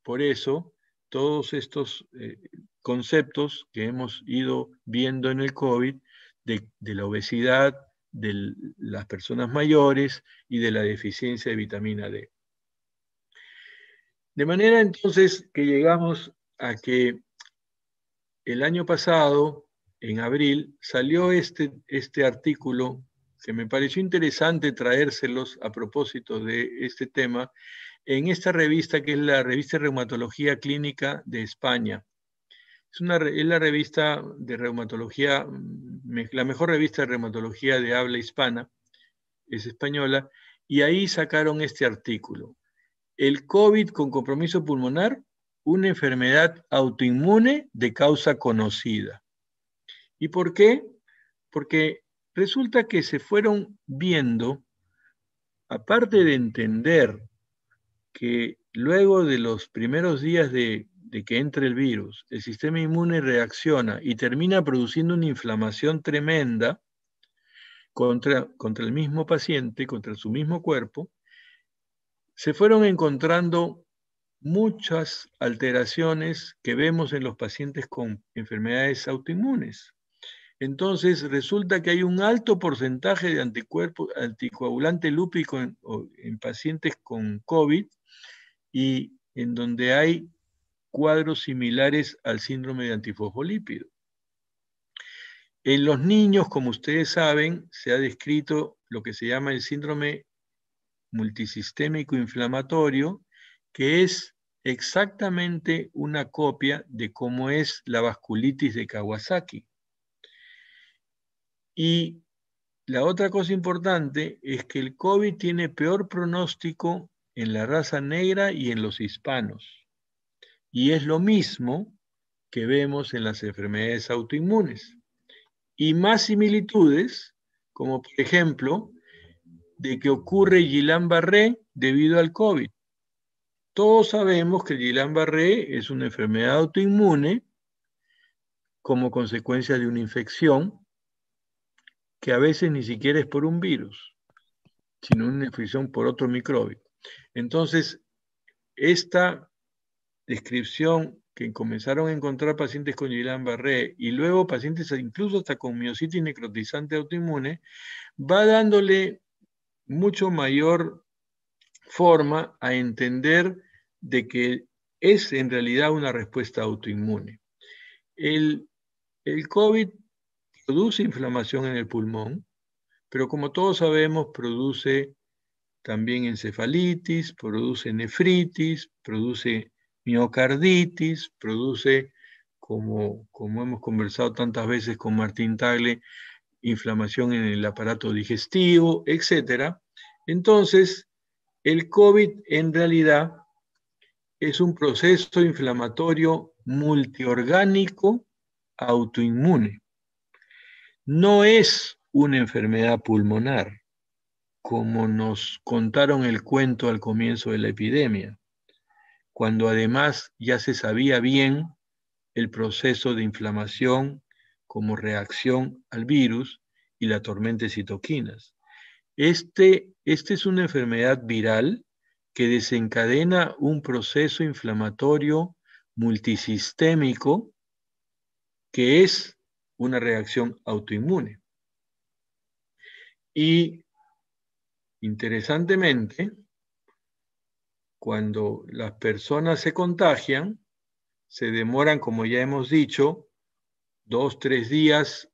por eso todos estos eh, conceptos que hemos ido viendo en el COVID de, la obesidad, de las personas mayores y de la deficiencia de vitamina D. De manera entonces que llegamos a que el año pasado, en abril, salió este, este artículo que me pareció interesante traérselos a propósito de este tema, en esta revista que es la revista de reumatología clínica de España. Es, una, la revista de reumatología, la mejor revista de reumatología de habla hispana, es española, y ahí sacaron este artículo. El COVID con compromiso pulmonar, una enfermedad autoinmune de causa conocida. ¿Y por qué? Porque resulta que se fueron viendo, aparte de entender que luego de los primeros días de, que entre el virus, el sistema inmune reacciona y termina produciendo una inflamación tremenda contra, contra el mismo paciente, contra su mismo cuerpo, se fueron encontrando muchas alteraciones que vemos en los pacientes con enfermedades autoinmunes. Entonces, resulta que hay un alto porcentaje de anticuerpos anticoagulante lúpico en pacientes con COVID y en donde hay cuadros similares al síndrome de antifosfolípido. En los niños, como ustedes saben, se ha descrito lo que se llama el síndrome multisistémico inflamatorio, que es exactamente una copia de cómo es la vasculitis de Kawasaki. Y la otra cosa importante es que el COVID tiene peor pronóstico en la raza negra y en los hispanos. Y es lo mismo que vemos en las enfermedades autoinmunes. Y más similitudes, como por ejemplo, de que ocurre Guillain-Barré debido al COVID. Todos sabemos que Guillain-Barré es una enfermedad autoinmune como consecuencia de una infección que a veces ni siquiera es por un virus, sino una infección por otro microbio. Entonces, esta descripción que comenzaron a encontrar pacientes con Guillain-Barré y luego pacientes incluso hasta con miocitis necrotizante autoinmune, va dándole mucho mayor forma a entender de que es en realidad una respuesta autoinmune. El, el COVID produce inflamación en el pulmón, pero como todos sabemos, produce también encefalitis, produce nefritis, produce miocarditis, produce, como, como hemos conversado tantas veces con Martín Tagle, inflamación en el aparato digestivo, etc. Entonces, el COVID en realidad es un proceso inflamatorio multiorgánico autoinmune. No es una enfermedad pulmonar como nos contaron el cuento al comienzo de la epidemia, cuando además ya se sabía bien el proceso de inflamación como reacción al virus y la tormenta de citoquinas. Este, este es una enfermedad viral que desencadena un proceso inflamatorio multisistémico que es una reacción autoinmune. Y Interesantemente, cuando las personas se contagian, se demoran, como ya hemos dicho, dos, tres días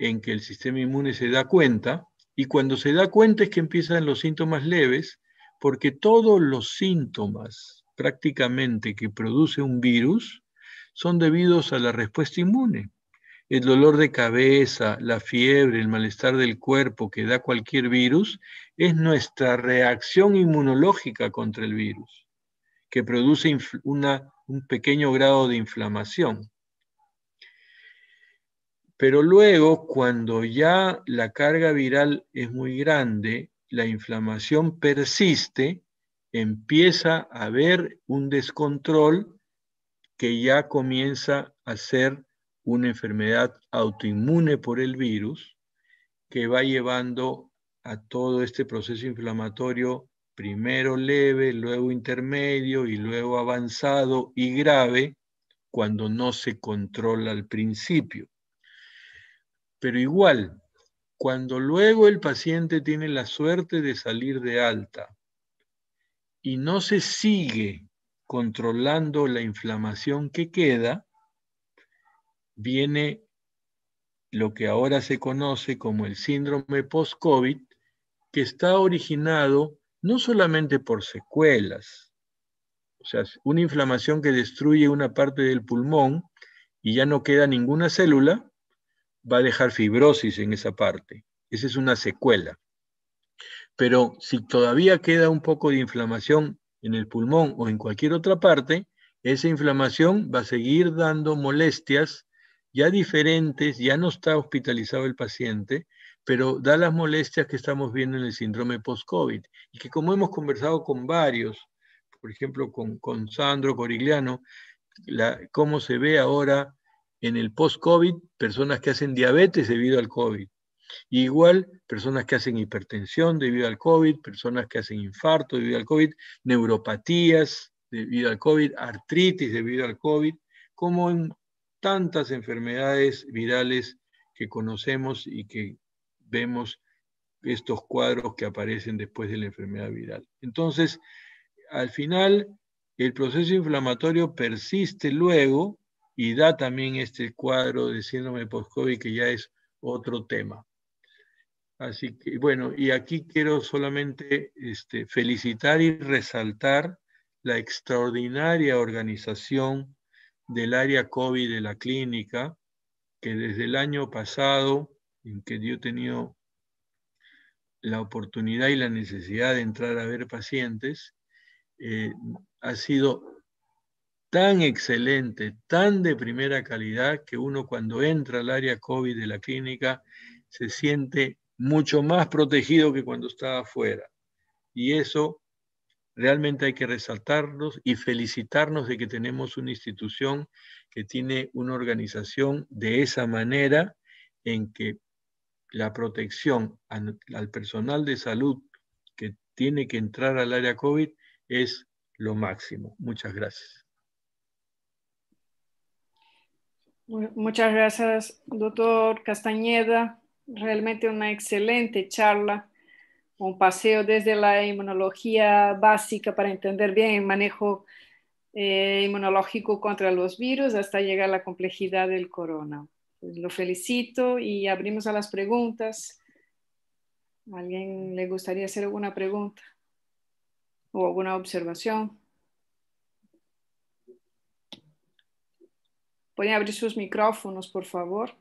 en que el sistema inmune se da cuenta, y cuando se da cuenta es que empiezan los síntomas leves, porque todos los síntomas prácticamente que produce un virus son debidos a la respuesta inmune. El dolor de cabeza, la fiebre, el malestar del cuerpo que da cualquier virus es nuestra reacción inmunológica contra el virus, que produce un pequeño grado de inflamación. Pero luego, cuando ya la carga viral es muy grande, la inflamación persiste, empieza a haber un descontrol que ya comienza a ser una enfermedad autoinmune por el virus, que va llevando a todo este proceso inflamatorio, primero leve, luego intermedio y luego avanzado y grave, cuando no se controla al principio. Pero igual, cuando luego el paciente tiene la suerte de salir de alta y no se sigue controlando la inflamación que queda, viene lo que ahora se conoce como el síndrome post-COVID, que está originado no solamente por secuelas, o sea, una inflamación que destruye una parte del pulmón y ya no queda ninguna célula, va a dejar fibrosis en esa parte. Esa es una secuela. Pero si todavía queda un poco de inflamación en el pulmón o en cualquier otra parte, esa inflamación va a seguir dando molestias ya diferentes, ya no está hospitalizado el paciente, pero da las molestias que estamos viendo en el síndrome post-COVID y que como hemos conversado con varios, por ejemplo con, con Sandro Corigliano, la, cómo se ve ahora en el post-COVID personas que hacen diabetes debido al COVID. igual, personas que hacen hipertensión debido al COVID, personas que hacen infarto debido al COVID, neuropatías debido al COVID, artritis debido al COVID, como en tantas enfermedades virales que conocemos y que vemos estos cuadros que aparecen después de la enfermedad viral. Entonces, al final, el proceso inflamatorio persiste luego y da también este cuadro de síndrome post-COVID que ya es otro tema. Así que, bueno, y aquí quiero solamente este, felicitar y resaltar la extraordinaria organización del área COVID de la clínica, que desde el año pasado en que yo he tenido la oportunidad y la necesidad de entrar a ver pacientes, eh, ha sido tan excelente, tan de primera calidad, que uno cuando entra al área COVID de la clínica se siente mucho más protegido que cuando estaba afuera. Y eso realmente hay que resaltarnos y felicitarnos de que tenemos una institución que tiene una organización de esa manera en que la protección al personal de salud que tiene que entrar al área COVID es lo máximo. Muchas gracias. Muchas gracias, doctor Castañeda. Realmente una excelente charla, un paseo desde la inmunología básica para entender bien el manejo eh, inmunológico contra los virus hasta llegar a la complejidad del corona lo felicito y abrimos a las preguntas. ¿Alguien le gustaría hacer alguna pregunta o alguna observación? Pueden abrir sus micrófonos, por favor.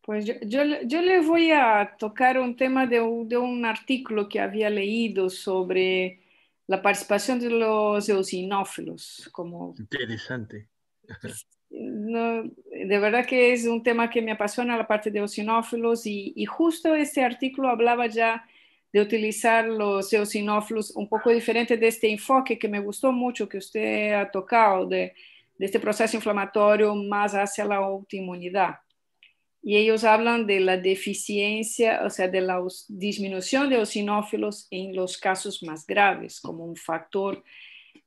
Pues yo, yo, le voy a tocar un tema de, de, un artículo que había leído sobre la participación de los eosinófilos. Como... Interesante. Pues, no, de verdad que es un tema que me apasiona la parte de eosinófilos y, justo este artículo hablaba ya de utilizar los eosinófilos un poco diferente de este enfoque que me gustó mucho que usted ha tocado, de, de este proceso inflamatorio más hacia la autoinmunidad y ellos hablan de la deficiencia, o sea, de la disminución de eosinófilos en los casos más graves, como un factor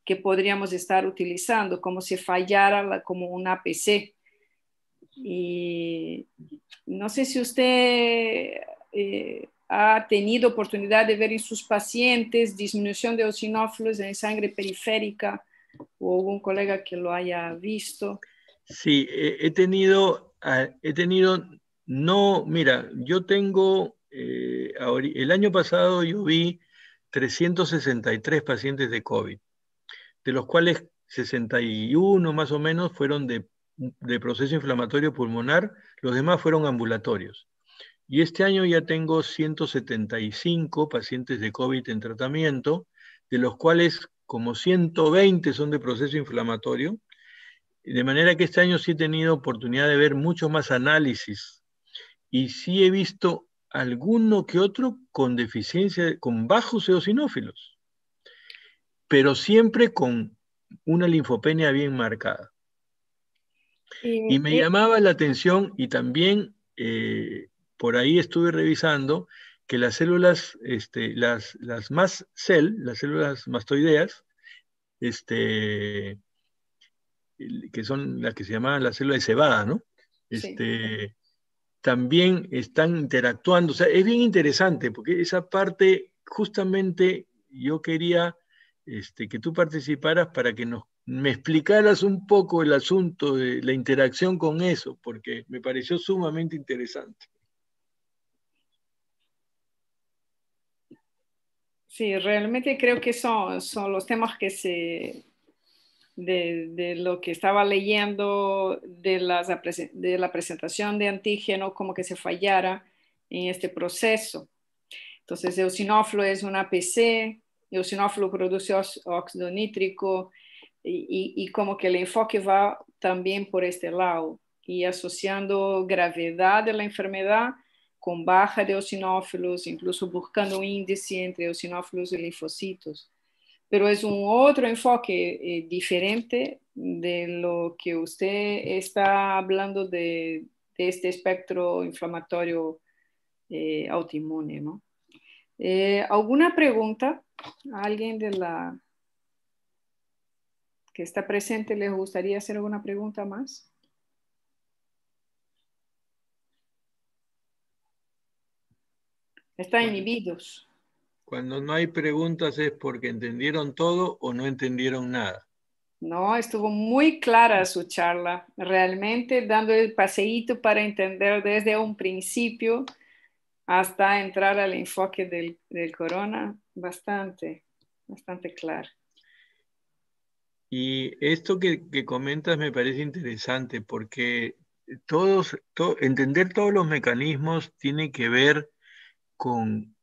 que podríamos estar utilizando, como si fallara la, como un APC. Y no sé si usted eh, ha tenido oportunidad de ver en sus pacientes disminución de eosinófilos en sangre periférica o algún colega que lo haya visto. Sí, he tenido he tenido, no, mira, yo tengo, eh, el año pasado yo vi 363 pacientes de COVID, de los cuales 61 más o menos fueron de, de proceso inflamatorio pulmonar, los demás fueron ambulatorios. Y este año ya tengo 175 pacientes de COVID en tratamiento, de los cuales como 120 son de proceso inflamatorio de manera que este año sí he tenido oportunidad de ver mucho más análisis y sí he visto alguno que otro con deficiencia, con bajos eosinófilos, pero siempre con una linfopenia bien marcada. Y, me llamaba la atención y también eh, por ahí estuve revisando que las células, este, las, las más cell, las células mastoideas, este, que son las que se llamaban las células de cebada, ¿no? Este, También están interactuando. O sea, es bien interesante porque esa parte justamente yo quería este, que tú participaras para que nos, me explicaras un poco el asunto de la interacción con eso, porque me pareció sumamente interesante. Sí, realmente creo que son los temas que se, de, lo que estaba leyendo, de, la presentación de antígeno, como que se fallara en este proceso. Entonces, el eosinófilo es un APC, el eosinófilo produce óxido nítrico y, como que el enfoque va también por este lado y asociando gravedad de la enfermedad con baja de eosinófilos, incluso buscando un índice entre eosinófilos y linfocitos pero es un otro enfoque eh, diferente de lo que usted está hablando de, este espectro inflamatorio eh, autoinmune, eh, ¿Alguna pregunta? ¿Alguien de la que está presente les gustaría hacer alguna pregunta más? ¿Está inhibidos. Cuando no hay preguntas es porque entendieron todo o no entendieron nada. No, estuvo muy clara su charla, realmente dando el paseíto para entender desde un principio hasta entrar al enfoque del, corona, bastante, bastante claro. Y esto que, comentas me parece interesante porque todos, entender todos los mecanismos tiene que ver con,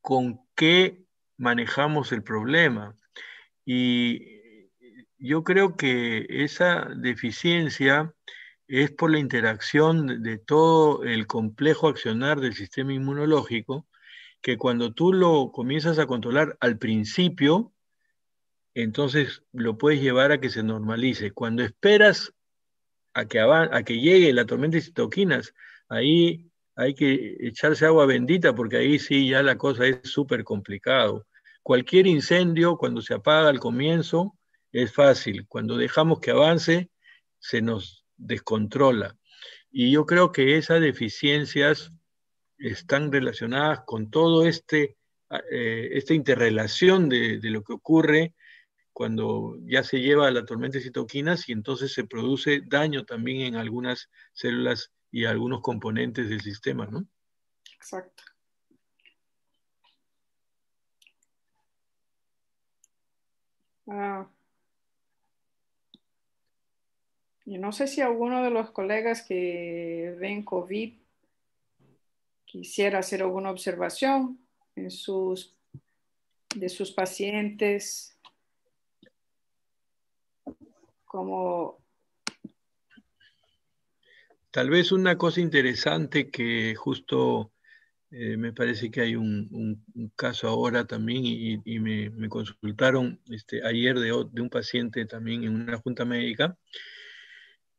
con que manejamos el problema. Y yo creo que esa deficiencia es por la interacción de todo el complejo accionar del sistema inmunológico, que cuando tú lo comienzas a controlar al principio, entonces lo puedes llevar a que se normalice. Cuando esperas a que, a que llegue la tormenta de citoquinas, ahí hay que echarse agua bendita porque ahí sí ya la cosa es súper complicado. Cualquier incendio, cuando se apaga al comienzo, es fácil. Cuando dejamos que avance, se nos descontrola. Y yo creo que esas deficiencias están relacionadas con todo este, ah, eh, esta interrelación de, lo que ocurre cuando ya se lleva la tormenta de citoquinas y entonces se produce daño también en algunas células y algunos componentes del sistema, ¿no? Exacto. Ah. Yo no sé si alguno de los colegas que ven COVID quisiera hacer alguna observación en sus, de sus pacientes, como Tal vez una cosa interesante que justo eh, me parece que hay un, caso ahora también y, me, consultaron este, ayer de, de, un paciente también en una junta médica,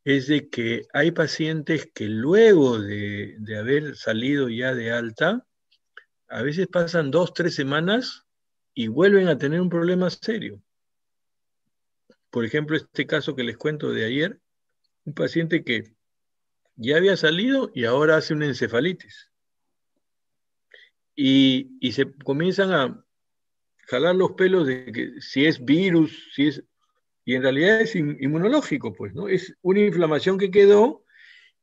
es de que hay pacientes que luego de, de haber salido ya de alta, a veces pasan dos, tres semanas y vuelven a tener un problema serio. Por ejemplo, este caso que les cuento de ayer, un paciente que ya había salido y ahora hace una encefalitis. Y, y, se comienzan a jalar los pelos de que si es virus, si es... Y en realidad es inmunológico, pues, ¿no? Es una inflamación que quedó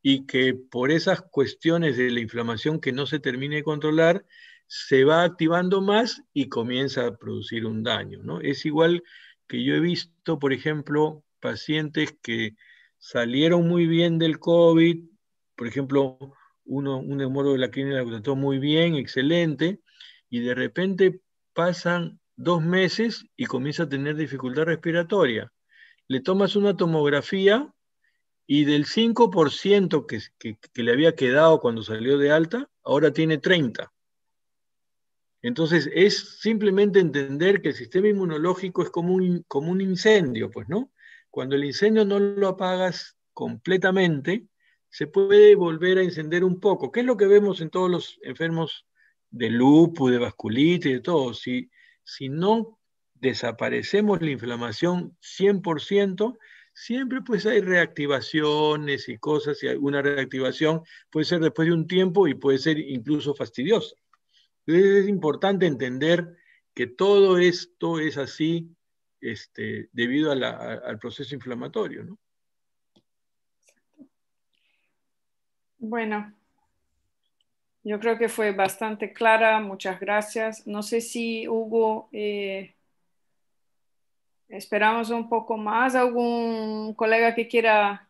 y que por esas cuestiones de la inflamación que no se termine de controlar, se va activando más y comienza a producir un daño, ¿no? Es igual que yo he visto, por ejemplo, pacientes que salieron muy bien del COVID, por ejemplo, un hemólogo de la clínica que trató muy bien, excelente, y de repente pasan dos meses y comienza a tener dificultad respiratoria. Le tomas una tomografía y del 5% que, que, le había quedado cuando salió de alta, ahora tiene 30%. Entonces es simplemente entender que el sistema inmunológico es como un, como un incendio, pues, ¿no? Cuando el incendio no lo apagas completamente, se puede volver a encender un poco, que es lo que vemos en todos los enfermos de lupus, de vasculitis, de todo. Si, si no desaparecemos la inflamación 100%, siempre pues hay reactivaciones y cosas, y alguna reactivación puede ser después de un tiempo y puede ser incluso fastidiosa. Entonces es importante entender que todo esto es así este, debido al proceso inflamatorio. ¿no? Bueno, yo creo que fue bastante clara, muchas gracias. No sé si Hugo, eh, esperamos un poco más, algún colega que quiera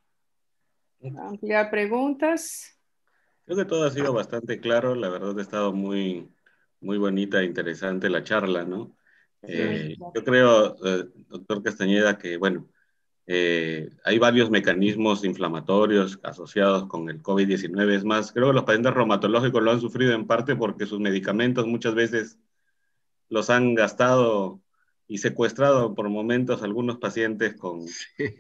ampliar preguntas. Creo que todo ha sido bastante claro, la verdad ha estado muy, muy bonita e interesante la charla, ¿no? Eh, yo creo, eh, doctor Castañeda, que bueno, eh, hay varios mecanismos inflamatorios asociados con el COVID-19. Es más, creo que los pacientes reumatológicos lo han sufrido en parte porque sus medicamentos muchas veces los han gastado y secuestrado por momentos algunos pacientes con,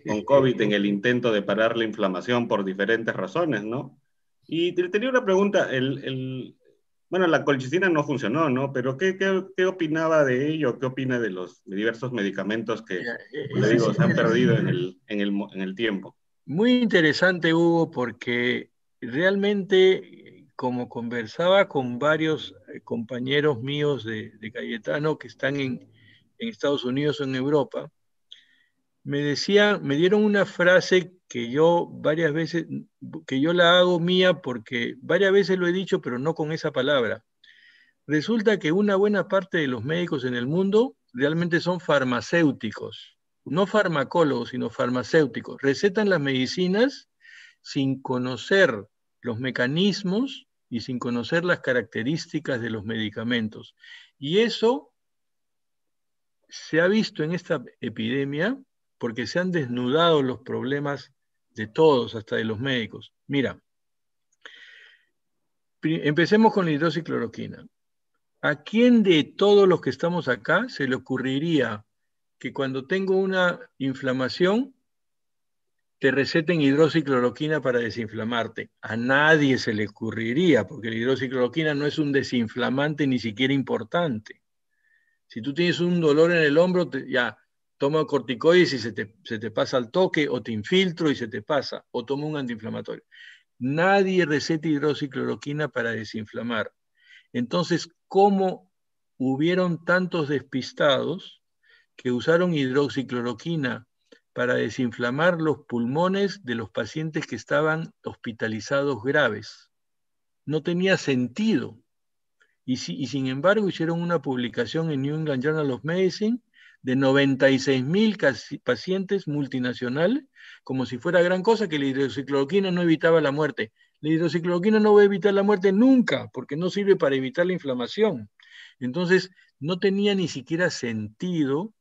con COVID en el [LAUGHS] intento de parar la inflamación por diferentes razones, ¿no? Y tenía una pregunta, el bueno, la colchicina no funcionó, ¿no? Pero ¿qué, opinaba de ello? ¿Qué opina de los diversos medicamentos que, eh, se han perdido en el, en, el, en el tiempo? Muy interesante, Hugo, porque realmente, como conversaba con varios eh, compañeros míos de, Cayetano que están en, en Estados Unidos o en Europa, me me dieron una frase que yo varias veces, que yo la hago mía porque varias veces lo he dicho, pero no con esa palabra. Resulta que una buena parte de los médicos en el mundo realmente son farmacéuticos, no farmacólogos, sino farmacéuticos. Recetan las medicinas sin conocer los mecanismos y sin conocer las características de los medicamentos. Y eso se ha visto en esta epidemia porque se han desnudado los problemas de todos, hasta de los médicos. Mira, empecemos con la hidroxicloroquina. ¿A quién de todos los que estamos acá se le ocurriría que cuando tengo una inflamación te receten hidroxicloroquina para desinflamarte? A nadie se le ocurriría, porque la hidroxicloroquina no es un desinflamante ni siquiera importante. Si tú tienes un dolor en el hombro, ya Toma corticoides y se te, pasa al toque, o te infiltro y se te pasa, o tomo un antiinflamatorio. Nadie receta hidroxicloroquina para desinflamar. Entonces, ¿cómo hubieron tantos despistados que usaron hidroxicloroquina para desinflamar los pulmones de los pacientes que estaban hospitalizados graves? No tenía sentido. Y, y sin embargo, hicieron una publicación en New England Journal of Medicine de 96 mil pacientes multinacionales, como si fuera gran cosa que la hidrocicloquina no evitaba la muerte. La hidrocicloquina no va a evitar la muerte nunca, porque no sirve para evitar la inflamación. Entonces, no tenía ni siquiera sentido,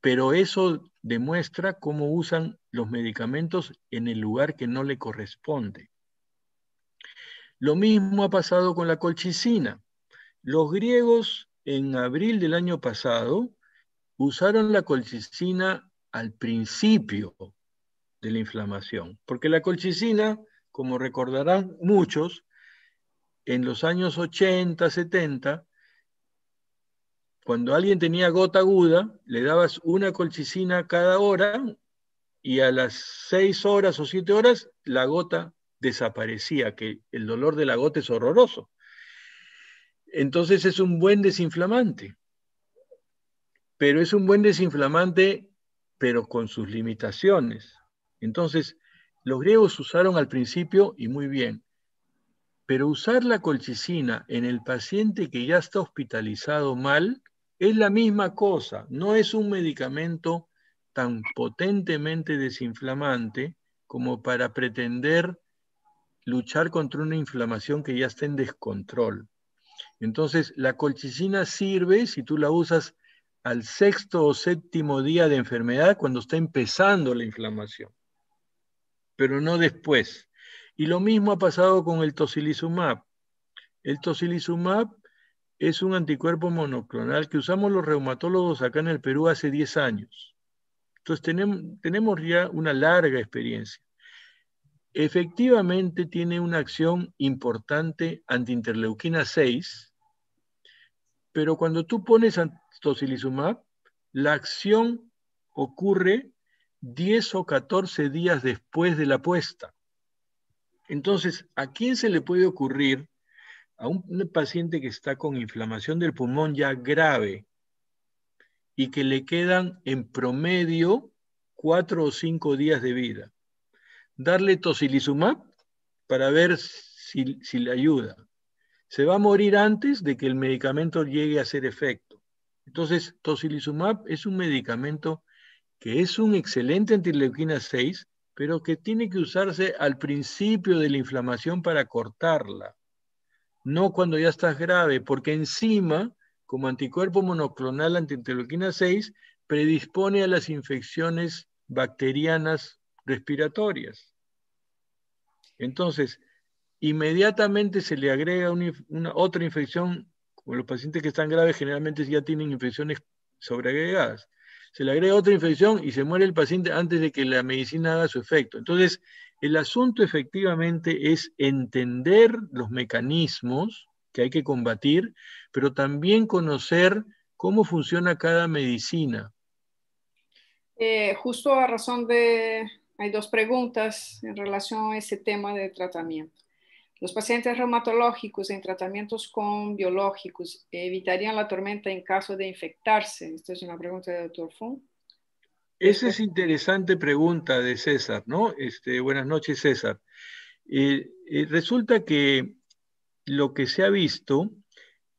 pero eso demuestra cómo usan los medicamentos en el lugar que no le corresponde. Lo mismo ha pasado con la colchicina. Los griegos en abril del año pasado usaron la colchicina al principio de la inflamación, porque la colchicina, como recordarán muchos, en los años 80, 70, cuando alguien tenía gota aguda, le dabas una colchicina cada hora y a las seis horas o siete horas la gota desaparecía, que el dolor de la gota es horroroso. Entonces es un buen desinflamante pero es un buen desinflamante, pero con sus limitaciones. Entonces, los griegos usaron al principio y muy bien, pero usar la colchicina en el paciente que ya está hospitalizado mal es la misma cosa, no es un medicamento tan potentemente desinflamante como para pretender luchar contra una inflamación que ya está en descontrol. Entonces, la colchicina sirve si tú la usas al sexto o séptimo día de enfermedad cuando está empezando la inflamación, pero no después. Y lo mismo ha pasado con el tocilizumab. El tocilizumab es un anticuerpo monoclonal que usamos los reumatólogos acá en el Perú hace 10 años. Entonces tenemos, tenemos ya una larga experiencia. Efectivamente tiene una acción importante antiinterleuquina 6, pero cuando tú pones tocilizumab, la acción ocurre 10 o 14 días después de la puesta. Entonces, ¿a quién se le puede ocurrir a un, paciente que está con inflamación del pulmón ya grave y que le quedan en promedio 4 o 5 días de vida? Darle tocilizumab para ver si, si le ayuda. Se va a morir antes de que el medicamento llegue a hacer efecto. Entonces, tocilizumab es un medicamento que es un excelente antileuquina 6, pero que tiene que usarse al principio de la inflamación para cortarla, no cuando ya está grave, porque encima, como anticuerpo monoclonal antileuquina 6, predispone a las infecciones bacterianas respiratorias. Entonces, inmediatamente se le agrega una, otra infección o los pacientes que están graves generalmente ya tienen infecciones sobreagregadas. Se le agrega otra infección y se muere el paciente antes de que la medicina haga su efecto. Entonces, el asunto efectivamente es entender los mecanismos que hay que combatir, pero también conocer cómo funciona cada medicina. Eh, justo a razón de, hay dos preguntas en relación a ese tema de tratamiento. Los pacientes reumatológicos en tratamientos con biológicos evitarían la tormenta en caso de infectarse. Esta es una pregunta del doctor Fung. Esa es interesante pregunta de César, ¿no? Este, buenas noches, César. Eh, eh, resulta que lo que se ha visto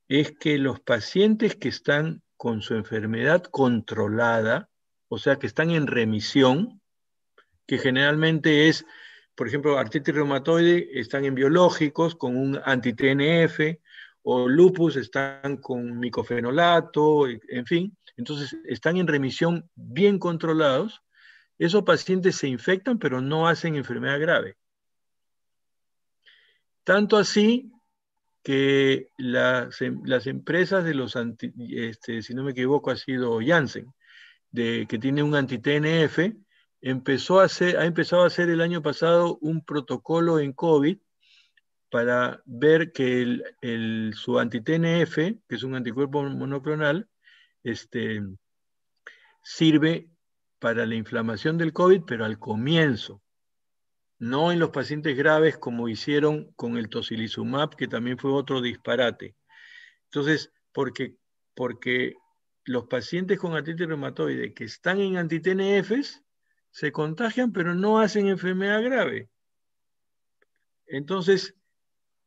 es que los pacientes que están con su enfermedad controlada, o sea, que están en remisión, que generalmente es por ejemplo, artritis reumatoide están en biológicos con un anti-TNF, o lupus están con micofenolato, en fin. Entonces, están en remisión bien controlados. Esos pacientes se infectan, pero no hacen enfermedad grave. Tanto así que las, empresas de los, anti, este, si no me equivoco, ha sido Janssen, de, que tiene un anti-TNF, empezó a ha empezado a hacer el año pasado un protocolo en COVID para ver que su anti que es un anticuerpo monoclonal, este, sirve para la inflamación del COVID, pero al comienzo. No en los pacientes graves como hicieron con el tocilizumab, que también fue otro disparate. Entonces, porque, porque los pacientes con artritis reumatoide que están en anti-TNFs se contagian, pero no hacen enfermedad grave. Entonces,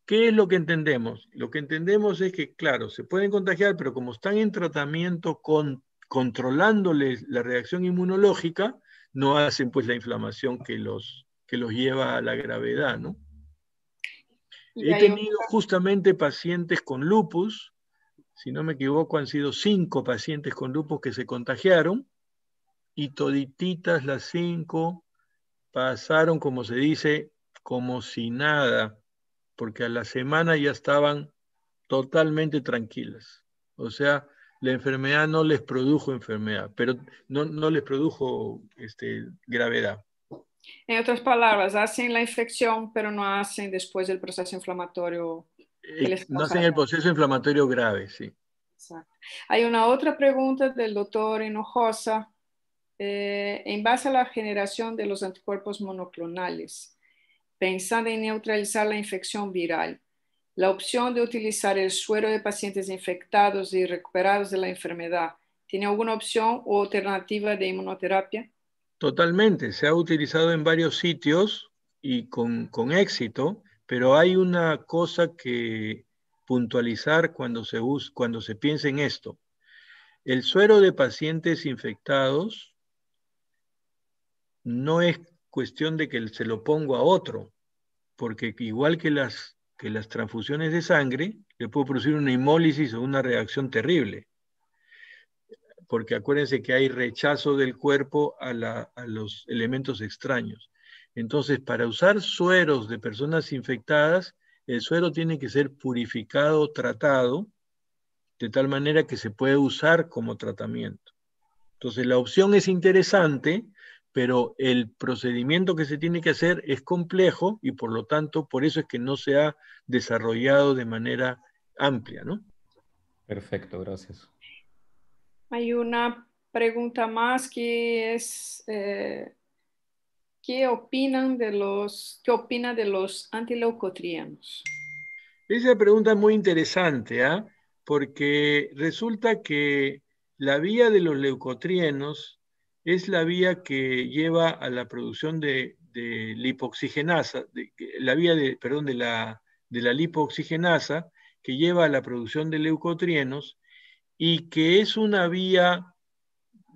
¿qué es lo que entendemos? Lo que entendemos es que, claro, se pueden contagiar, pero como están en tratamiento con, controlándoles la reacción inmunológica, no hacen pues la inflamación que los, que los lleva a la gravedad, ¿no? He tenido justamente pacientes con lupus, si no me equivoco, han sido cinco pacientes con lupus que se contagiaron y todititas las cinco pasaron, como se dice, como si nada, porque a la semana ya estaban totalmente tranquilas. O sea, la enfermedad no les produjo enfermedad, pero no, no les produjo este, gravedad. En otras palabras, hacen la infección, pero no hacen después el proceso inflamatorio. Eh, no hacen el proceso inflamatorio grave, sí. Exacto. Hay una otra pregunta del doctor Hinojosa eh, en base a la generación de los anticuerpos monoclonales, pensando en neutralizar la infección viral. La opción de utilizar el suero de pacientes infectados y recuperados de la enfermedad, ¿tiene alguna opción o alternativa de inmunoterapia? Totalmente, se ha utilizado en varios sitios y con, éxito, pero hay una cosa que puntualizar cuando se, cuando se piensa en esto. El suero de pacientes infectados no es cuestión de que se lo pongo a otro, porque igual que las, transfusiones de sangre, le puedo producir una hemólisis o una reacción terrible. Porque acuérdense que hay rechazo del cuerpo a, a los elementos extraños. Entonces, para usar sueros de personas infectadas, el suero tiene que ser purificado, tratado, de tal manera que se puede usar como tratamiento. Entonces, la opción es interesante pero el procedimiento que se tiene que hacer es complejo y por lo tanto, por eso es que no se ha desarrollado de manera amplia, ¿no? Perfecto, gracias. Hay una pregunta más que es, eh, ¿qué opinan de los, qué opina de los antileucotrianos? Esa pregunta es muy interesante, ¿ah? porque resulta que la vía de los leucotrienos es la vía que lleva a la producción de, lipoxigenasa, la vía de, perdón, de la, de la lipoxigenasa que lleva a la producción de leucotrienos y que es una vía,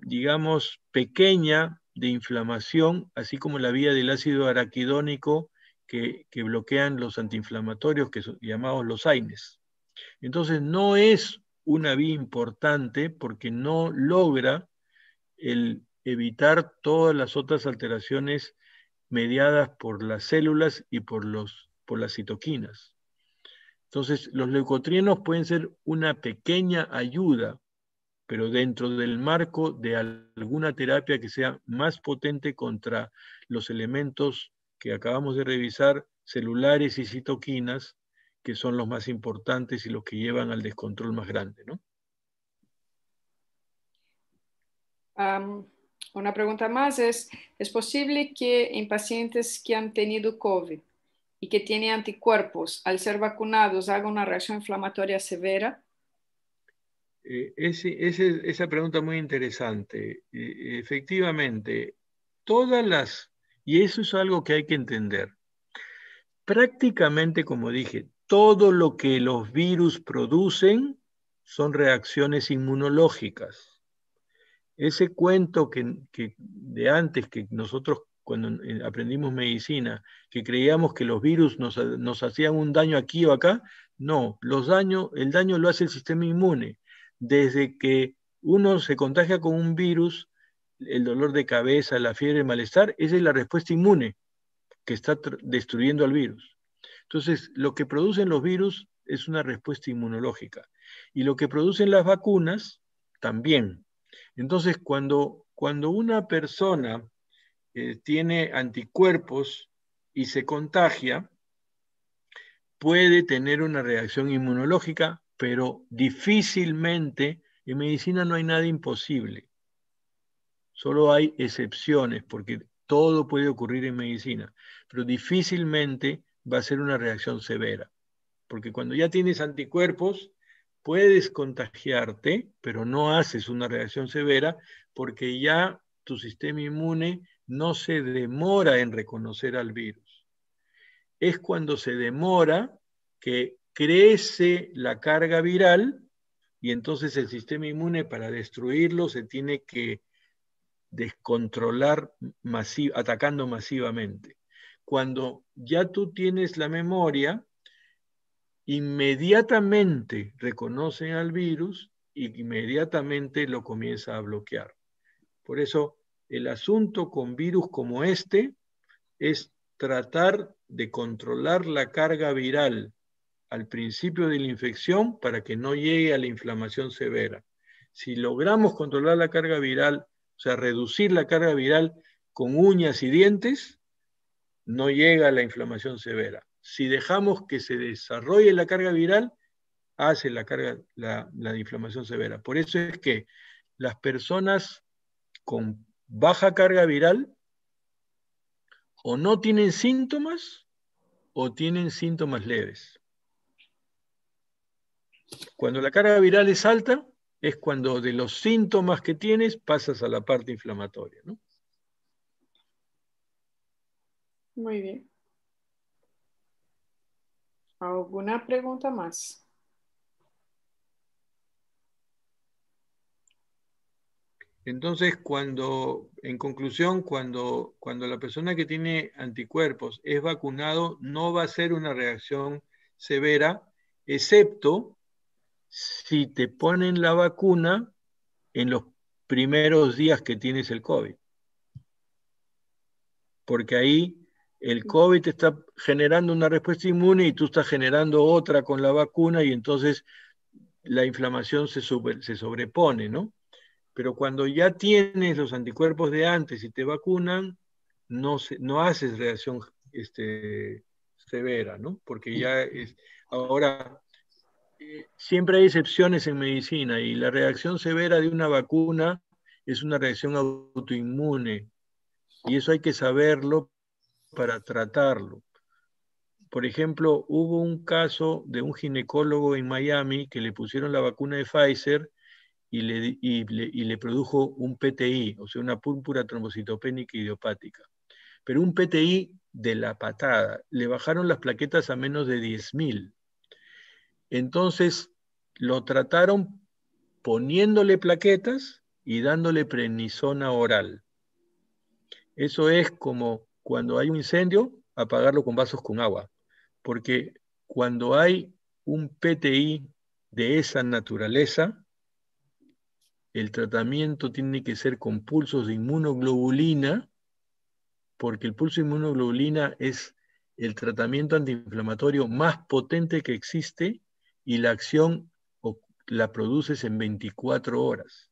digamos, pequeña de inflamación, así como la vía del ácido araquidónico que, bloquean los antiinflamatorios que llamados los AINES. Entonces, no es una vía importante porque no logra el evitar todas las otras alteraciones mediadas por las células y por, los, por las citoquinas. Entonces, los leucotrienos pueden ser una pequeña ayuda, pero dentro del marco de alguna terapia que sea más potente contra los elementos que acabamos de revisar, celulares y citoquinas, que son los más importantes y los que llevan al descontrol más grande, ¿no? Una pregunta más es, ¿es posible que en pacientes que han tenido COVID y que tienen anticuerpos, al ser vacunados, haga una reacción inflamatoria severa? Eh, esa pregunta muy interesante. E, efectivamente, todas las, y eso es algo que hay que entender, prácticamente, como dije, todo lo que los virus producen son reacciones inmunológicas ese cuento que, de antes que nosotros cuando eh, aprendimos medicina, que creíamos que los virus nos, hacían un daño aquí o acá, no, los daños, el daño lo hace el sistema inmune. Desde que uno se contagia con un virus, el dolor de cabeza, la fiebre, el malestar, esa es la respuesta inmune que está destruyendo al virus. Entonces, lo que producen los virus es una respuesta inmunológica. Y lo que producen las vacunas también. Entonces, cuando, una persona eh, tiene anticuerpos y se contagia, puede tener una reacción inmunológica, pero difícilmente, en medicina no hay nada imposible, solo hay excepciones, porque todo puede ocurrir en medicina, pero difícilmente va a ser una reacción severa, porque cuando ya tienes anticuerpos, puedes contagiarte, pero no haces una reacción severa porque ya tu sistema inmune no se demora en reconocer al virus. Es cuando se demora que crece la carga viral y entonces el sistema inmune para destruirlo se tiene que descontrolar atacando masivamente. Cuando ya tú tienes la memoria, inmediatamente reconocen al virus y e inmediatamente lo comienza a bloquear. Por eso el asunto con virus como este es tratar de controlar la carga viral al principio de la infección para que no llegue a la inflamación severa. Si logramos controlar la carga viral, o sea, reducir la carga viral con uñas y dientes, no llega a la inflamación severa si dejamos que se desarrolle la carga viral, hace la carga, la, inflamación severa. Por eso es que las personas con baja carga viral o no tienen síntomas o tienen síntomas leves. Cuando la carga viral es alta, es cuando de los síntomas que tienes pasas a la parte inflamatoria. Muy bien. ¿Alguna pregunta más? Entonces, cuando, en conclusión, cuando, cuando la persona que tiene anticuerpos es vacunado, no va a ser una reacción severa, excepto si te ponen la vacuna en los primeros días que tienes el COVID. Porque ahí el COVID está generando una respuesta inmune y tú estás generando otra con la vacuna y entonces la inflamación se, se sobrepone, ¿no? Pero cuando ya tienes los anticuerpos de antes y te vacunan, no, no haces reacción este, severa, ¿no? Porque ya es... Ahora, eh, siempre hay excepciones en medicina y la reacción severa de una vacuna es una reacción autoinmune. Y eso hay que saberlo para tratarlo. Por ejemplo, hubo un caso de un ginecólogo en Miami que le pusieron la vacuna de Pfizer y le, produjo un PTI, o sea, una púrpura trombocitopénica idiopática. Pero un PTI de la patada. Le bajaron las plaquetas a menos de 10.000. Entonces, lo trataron poniéndole plaquetas y dándole prenisona oral. Eso es como cuando hay un incendio, apagarlo con vasos con agua, porque cuando hay un PTI de esa naturaleza, el tratamiento tiene que ser con pulsos de inmunoglobulina, porque el pulso de inmunoglobulina es el tratamiento antiinflamatorio más potente que existe y la acción la produces en 24 horas.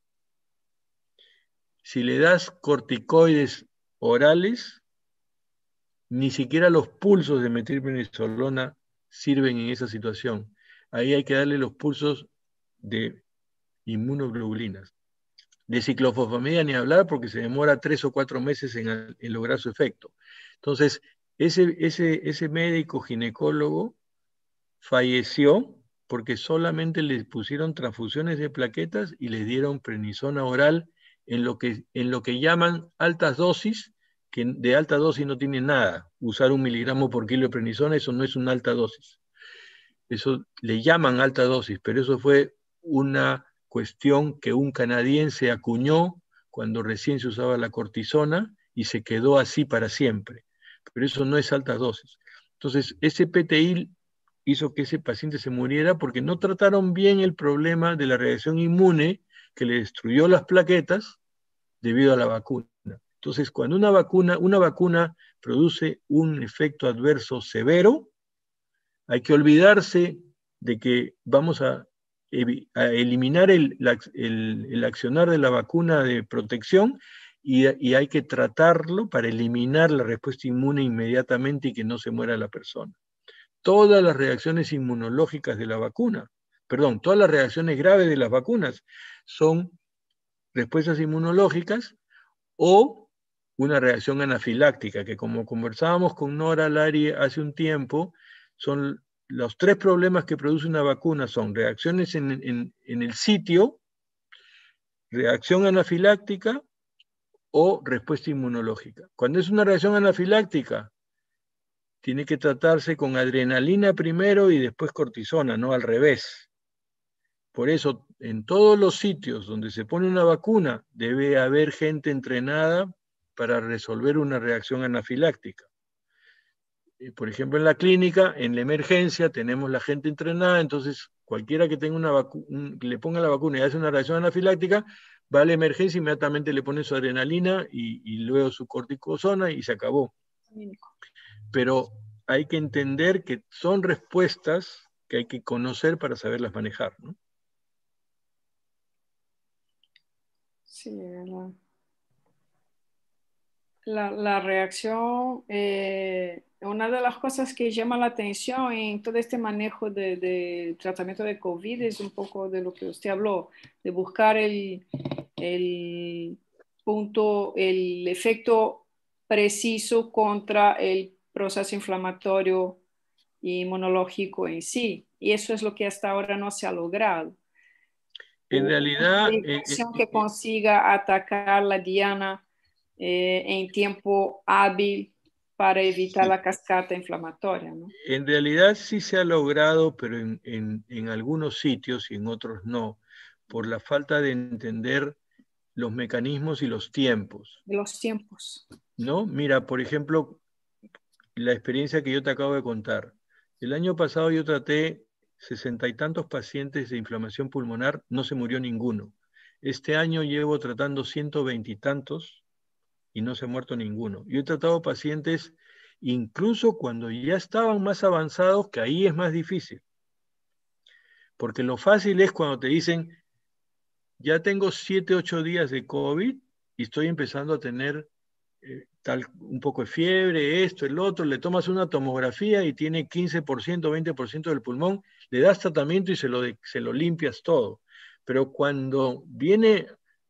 Si le das corticoides orales, ni siquiera los pulsos de metilprednisolona sirven en esa situación. Ahí hay que darle los pulsos de inmunoglobulinas. De ciclofosfamida ni hablar porque se demora tres o cuatro meses en, lograr su efecto. Entonces, ese, ese, ese médico ginecólogo falleció porque solamente le pusieron transfusiones de plaquetas y les dieron prenisona oral en lo que, en lo que llaman altas dosis que de alta dosis no tiene nada. Usar un miligramo por kilo de prednisona, eso no es una alta dosis. Eso le llaman alta dosis, pero eso fue una cuestión que un canadiense acuñó cuando recién se usaba la cortisona y se quedó así para siempre. Pero eso no es alta dosis. Entonces, ese PTI hizo que ese paciente se muriera porque no trataron bien el problema de la reacción inmune que le destruyó las plaquetas debido a la vacuna. Entonces, cuando una vacuna, una vacuna produce un efecto adverso severo, hay que olvidarse de que vamos a, eliminar el, accionar de la vacuna de protección y hay que tratarlo para eliminar la respuesta inmune inmediatamente y que no se muera la persona. Todas las reacciones inmunológicas de la vacuna, perdón, todas las reacciones graves de las vacunas son respuestas inmunológicas o una reacción anafiláctica, que como conversábamos con Nora Lari hace un tiempo, son los tres problemas que produce una vacuna son reacciones en, en el sitio, reacción anafiláctica o respuesta inmunológica. Cuando es una reacción anafiláctica, tiene que tratarse con adrenalina primero y después cortisona, no al revés. Por eso, en todos los sitios donde se pone una vacuna, debe haber gente entrenada para resolver una reacción anafiláctica. Por ejemplo, en la clínica, en la emergencia, tenemos la gente entrenada, entonces cualquiera que tenga una le ponga la vacuna y hace una reacción anafiláctica, va a la emergencia, inmediatamente le pone su adrenalina y, luego su corticosona y se acabó. Pero hay que entender que son respuestas que hay que conocer para saberlas manejar. ¿no? Sí, verdad la, reacción, eh, una de las cosas que llama la atención en todo este manejo de, tratamiento de COVID es un poco de lo que usted habló, de buscar el, punto, el efecto preciso contra el proceso inflamatorio y inmunológico en sí. Y eso es lo que hasta ahora no se ha logrado. En realidad... la eh, eh, que consiga atacar la diana eh, en tiempo hábil para evitar la cascata inflamatoria. ¿no? En realidad sí se ha logrado, pero en, en, en, algunos sitios y en otros no, por la falta de entender los mecanismos y los tiempos. Los tiempos. ¿No? Mira, por ejemplo, la experiencia que yo te acabo de contar. El año pasado yo traté sesenta y tantos pacientes de inflamación pulmonar, no se murió ninguno. Este año llevo tratando ciento veintitantos y no se ha muerto ninguno. Yo he tratado pacientes incluso cuando ya estaban más avanzados, que ahí es más difícil. Porque lo fácil es cuando te dicen, ya tengo 7, 8 días de COVID y estoy empezando a tener eh, tal, un poco de fiebre, esto, el otro, le tomas una tomografía y tiene 15%, 20% del pulmón, le das tratamiento y se lo, se lo limpias todo. Pero cuando viene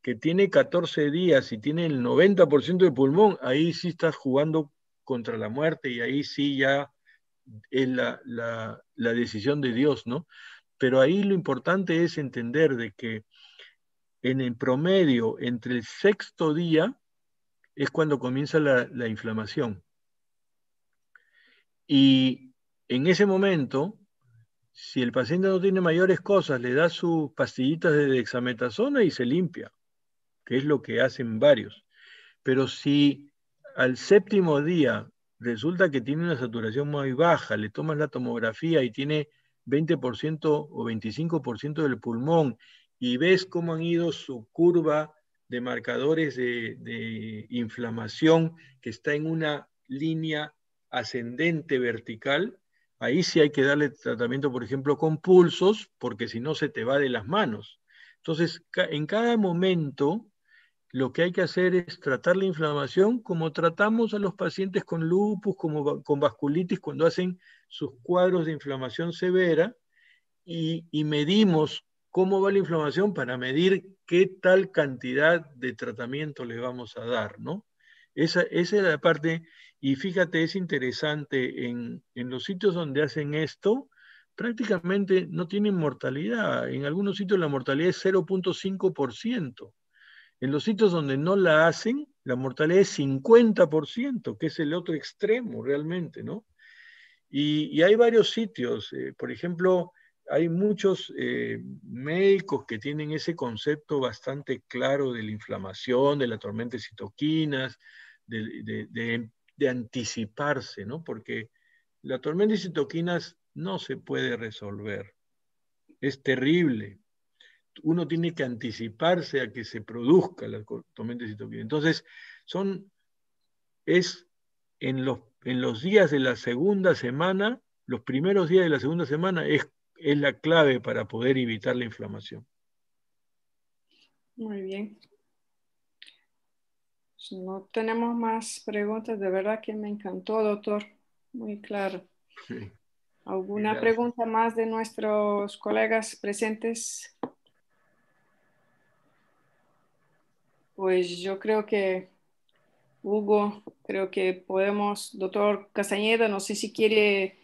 que tiene 14 días y tiene el 90% de pulmón, ahí sí estás jugando contra la muerte y ahí sí ya es la, decisión de Dios, ¿no? Pero ahí lo importante es entender de que en el promedio entre el sexto día es cuando comienza la, la inflamación. Y en ese momento, si el paciente no tiene mayores cosas, le da sus pastillitas de dexametasona y se limpia que es lo que hacen varios. Pero si al séptimo día resulta que tiene una saturación muy baja, le tomas la tomografía y tiene 20% o 25% del pulmón y ves cómo han ido su curva de marcadores de, de, inflamación que está en una línea ascendente vertical, ahí sí hay que darle tratamiento, por ejemplo, con pulsos, porque si no se te va de las manos. Entonces, en cada momento lo que hay que hacer es tratar la inflamación como tratamos a los pacientes con lupus, como con vasculitis, cuando hacen sus cuadros de inflamación severa y, medimos cómo va la inflamación para medir qué tal cantidad de tratamiento les vamos a dar, ¿no? Esa, es la parte, y fíjate, es interesante, en, en los sitios donde hacen esto, prácticamente no tienen mortalidad. En algunos sitios la mortalidad es 0.5%. En los sitios donde no la hacen, la mortalidad es 50%, que es el otro extremo realmente, ¿no? Y, hay varios sitios, eh, por ejemplo, hay muchos eh, médicos que tienen ese concepto bastante claro de la inflamación, de la tormenta de citoquinas, de, anticiparse, ¿no? Porque la tormenta de citoquinas no se puede resolver. Es terrible, uno tiene que anticiparse a que se produzca la tormenta de Entonces, son, es en los, días de la segunda semana, los primeros días de la segunda semana es, es la clave para poder evitar la inflamación. Muy bien. No tenemos más preguntas. De verdad que me encantó, doctor. Muy claro. ¿Alguna pregunta más de nuestros colegas presentes? Pues yo creo que, Hugo, creo que podemos, doctor Castañeda, no sé si quiere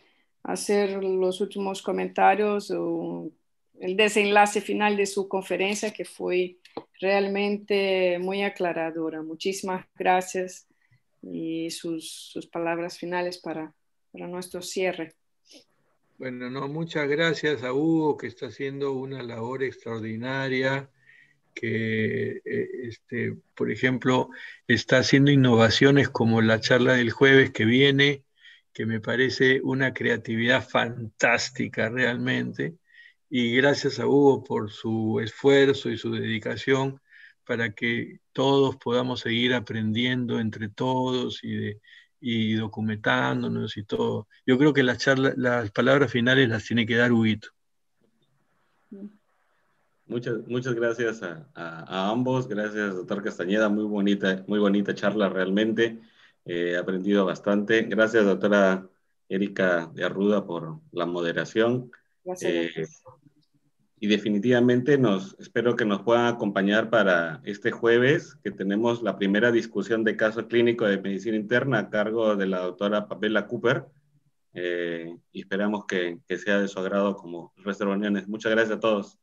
hacer los últimos comentarios o el desenlace final de su conferencia, que fue realmente muy aclaradora. Muchísimas gracias y sus, palabras finales para, para nuestro cierre. Bueno, no, muchas gracias a Hugo que está haciendo una labor extraordinaria que, eh, este, por ejemplo, está haciendo innovaciones como la charla del jueves que viene, que me parece una creatividad fantástica realmente. Y gracias a Hugo por su esfuerzo y su dedicación para que todos podamos seguir aprendiendo entre todos y, documentándonos y todo. Yo creo que las, las palabras finales las tiene que dar hugo. Muchas, muchas gracias a, ambos. Gracias, doctor Castañeda. Muy bonita, muy bonita charla realmente. he aprendido bastante. Gracias, doctora Erika de Arruda, por la moderación. Gracias. Eh, y definitivamente nos espero que nos puedan acompañar para este jueves, que tenemos la primera discusión de caso clínico de medicina interna a cargo de la doctora Pamela Cooper. Eh, y esperamos que, sea de su agrado como resto reuniones. Muchas gracias a todos.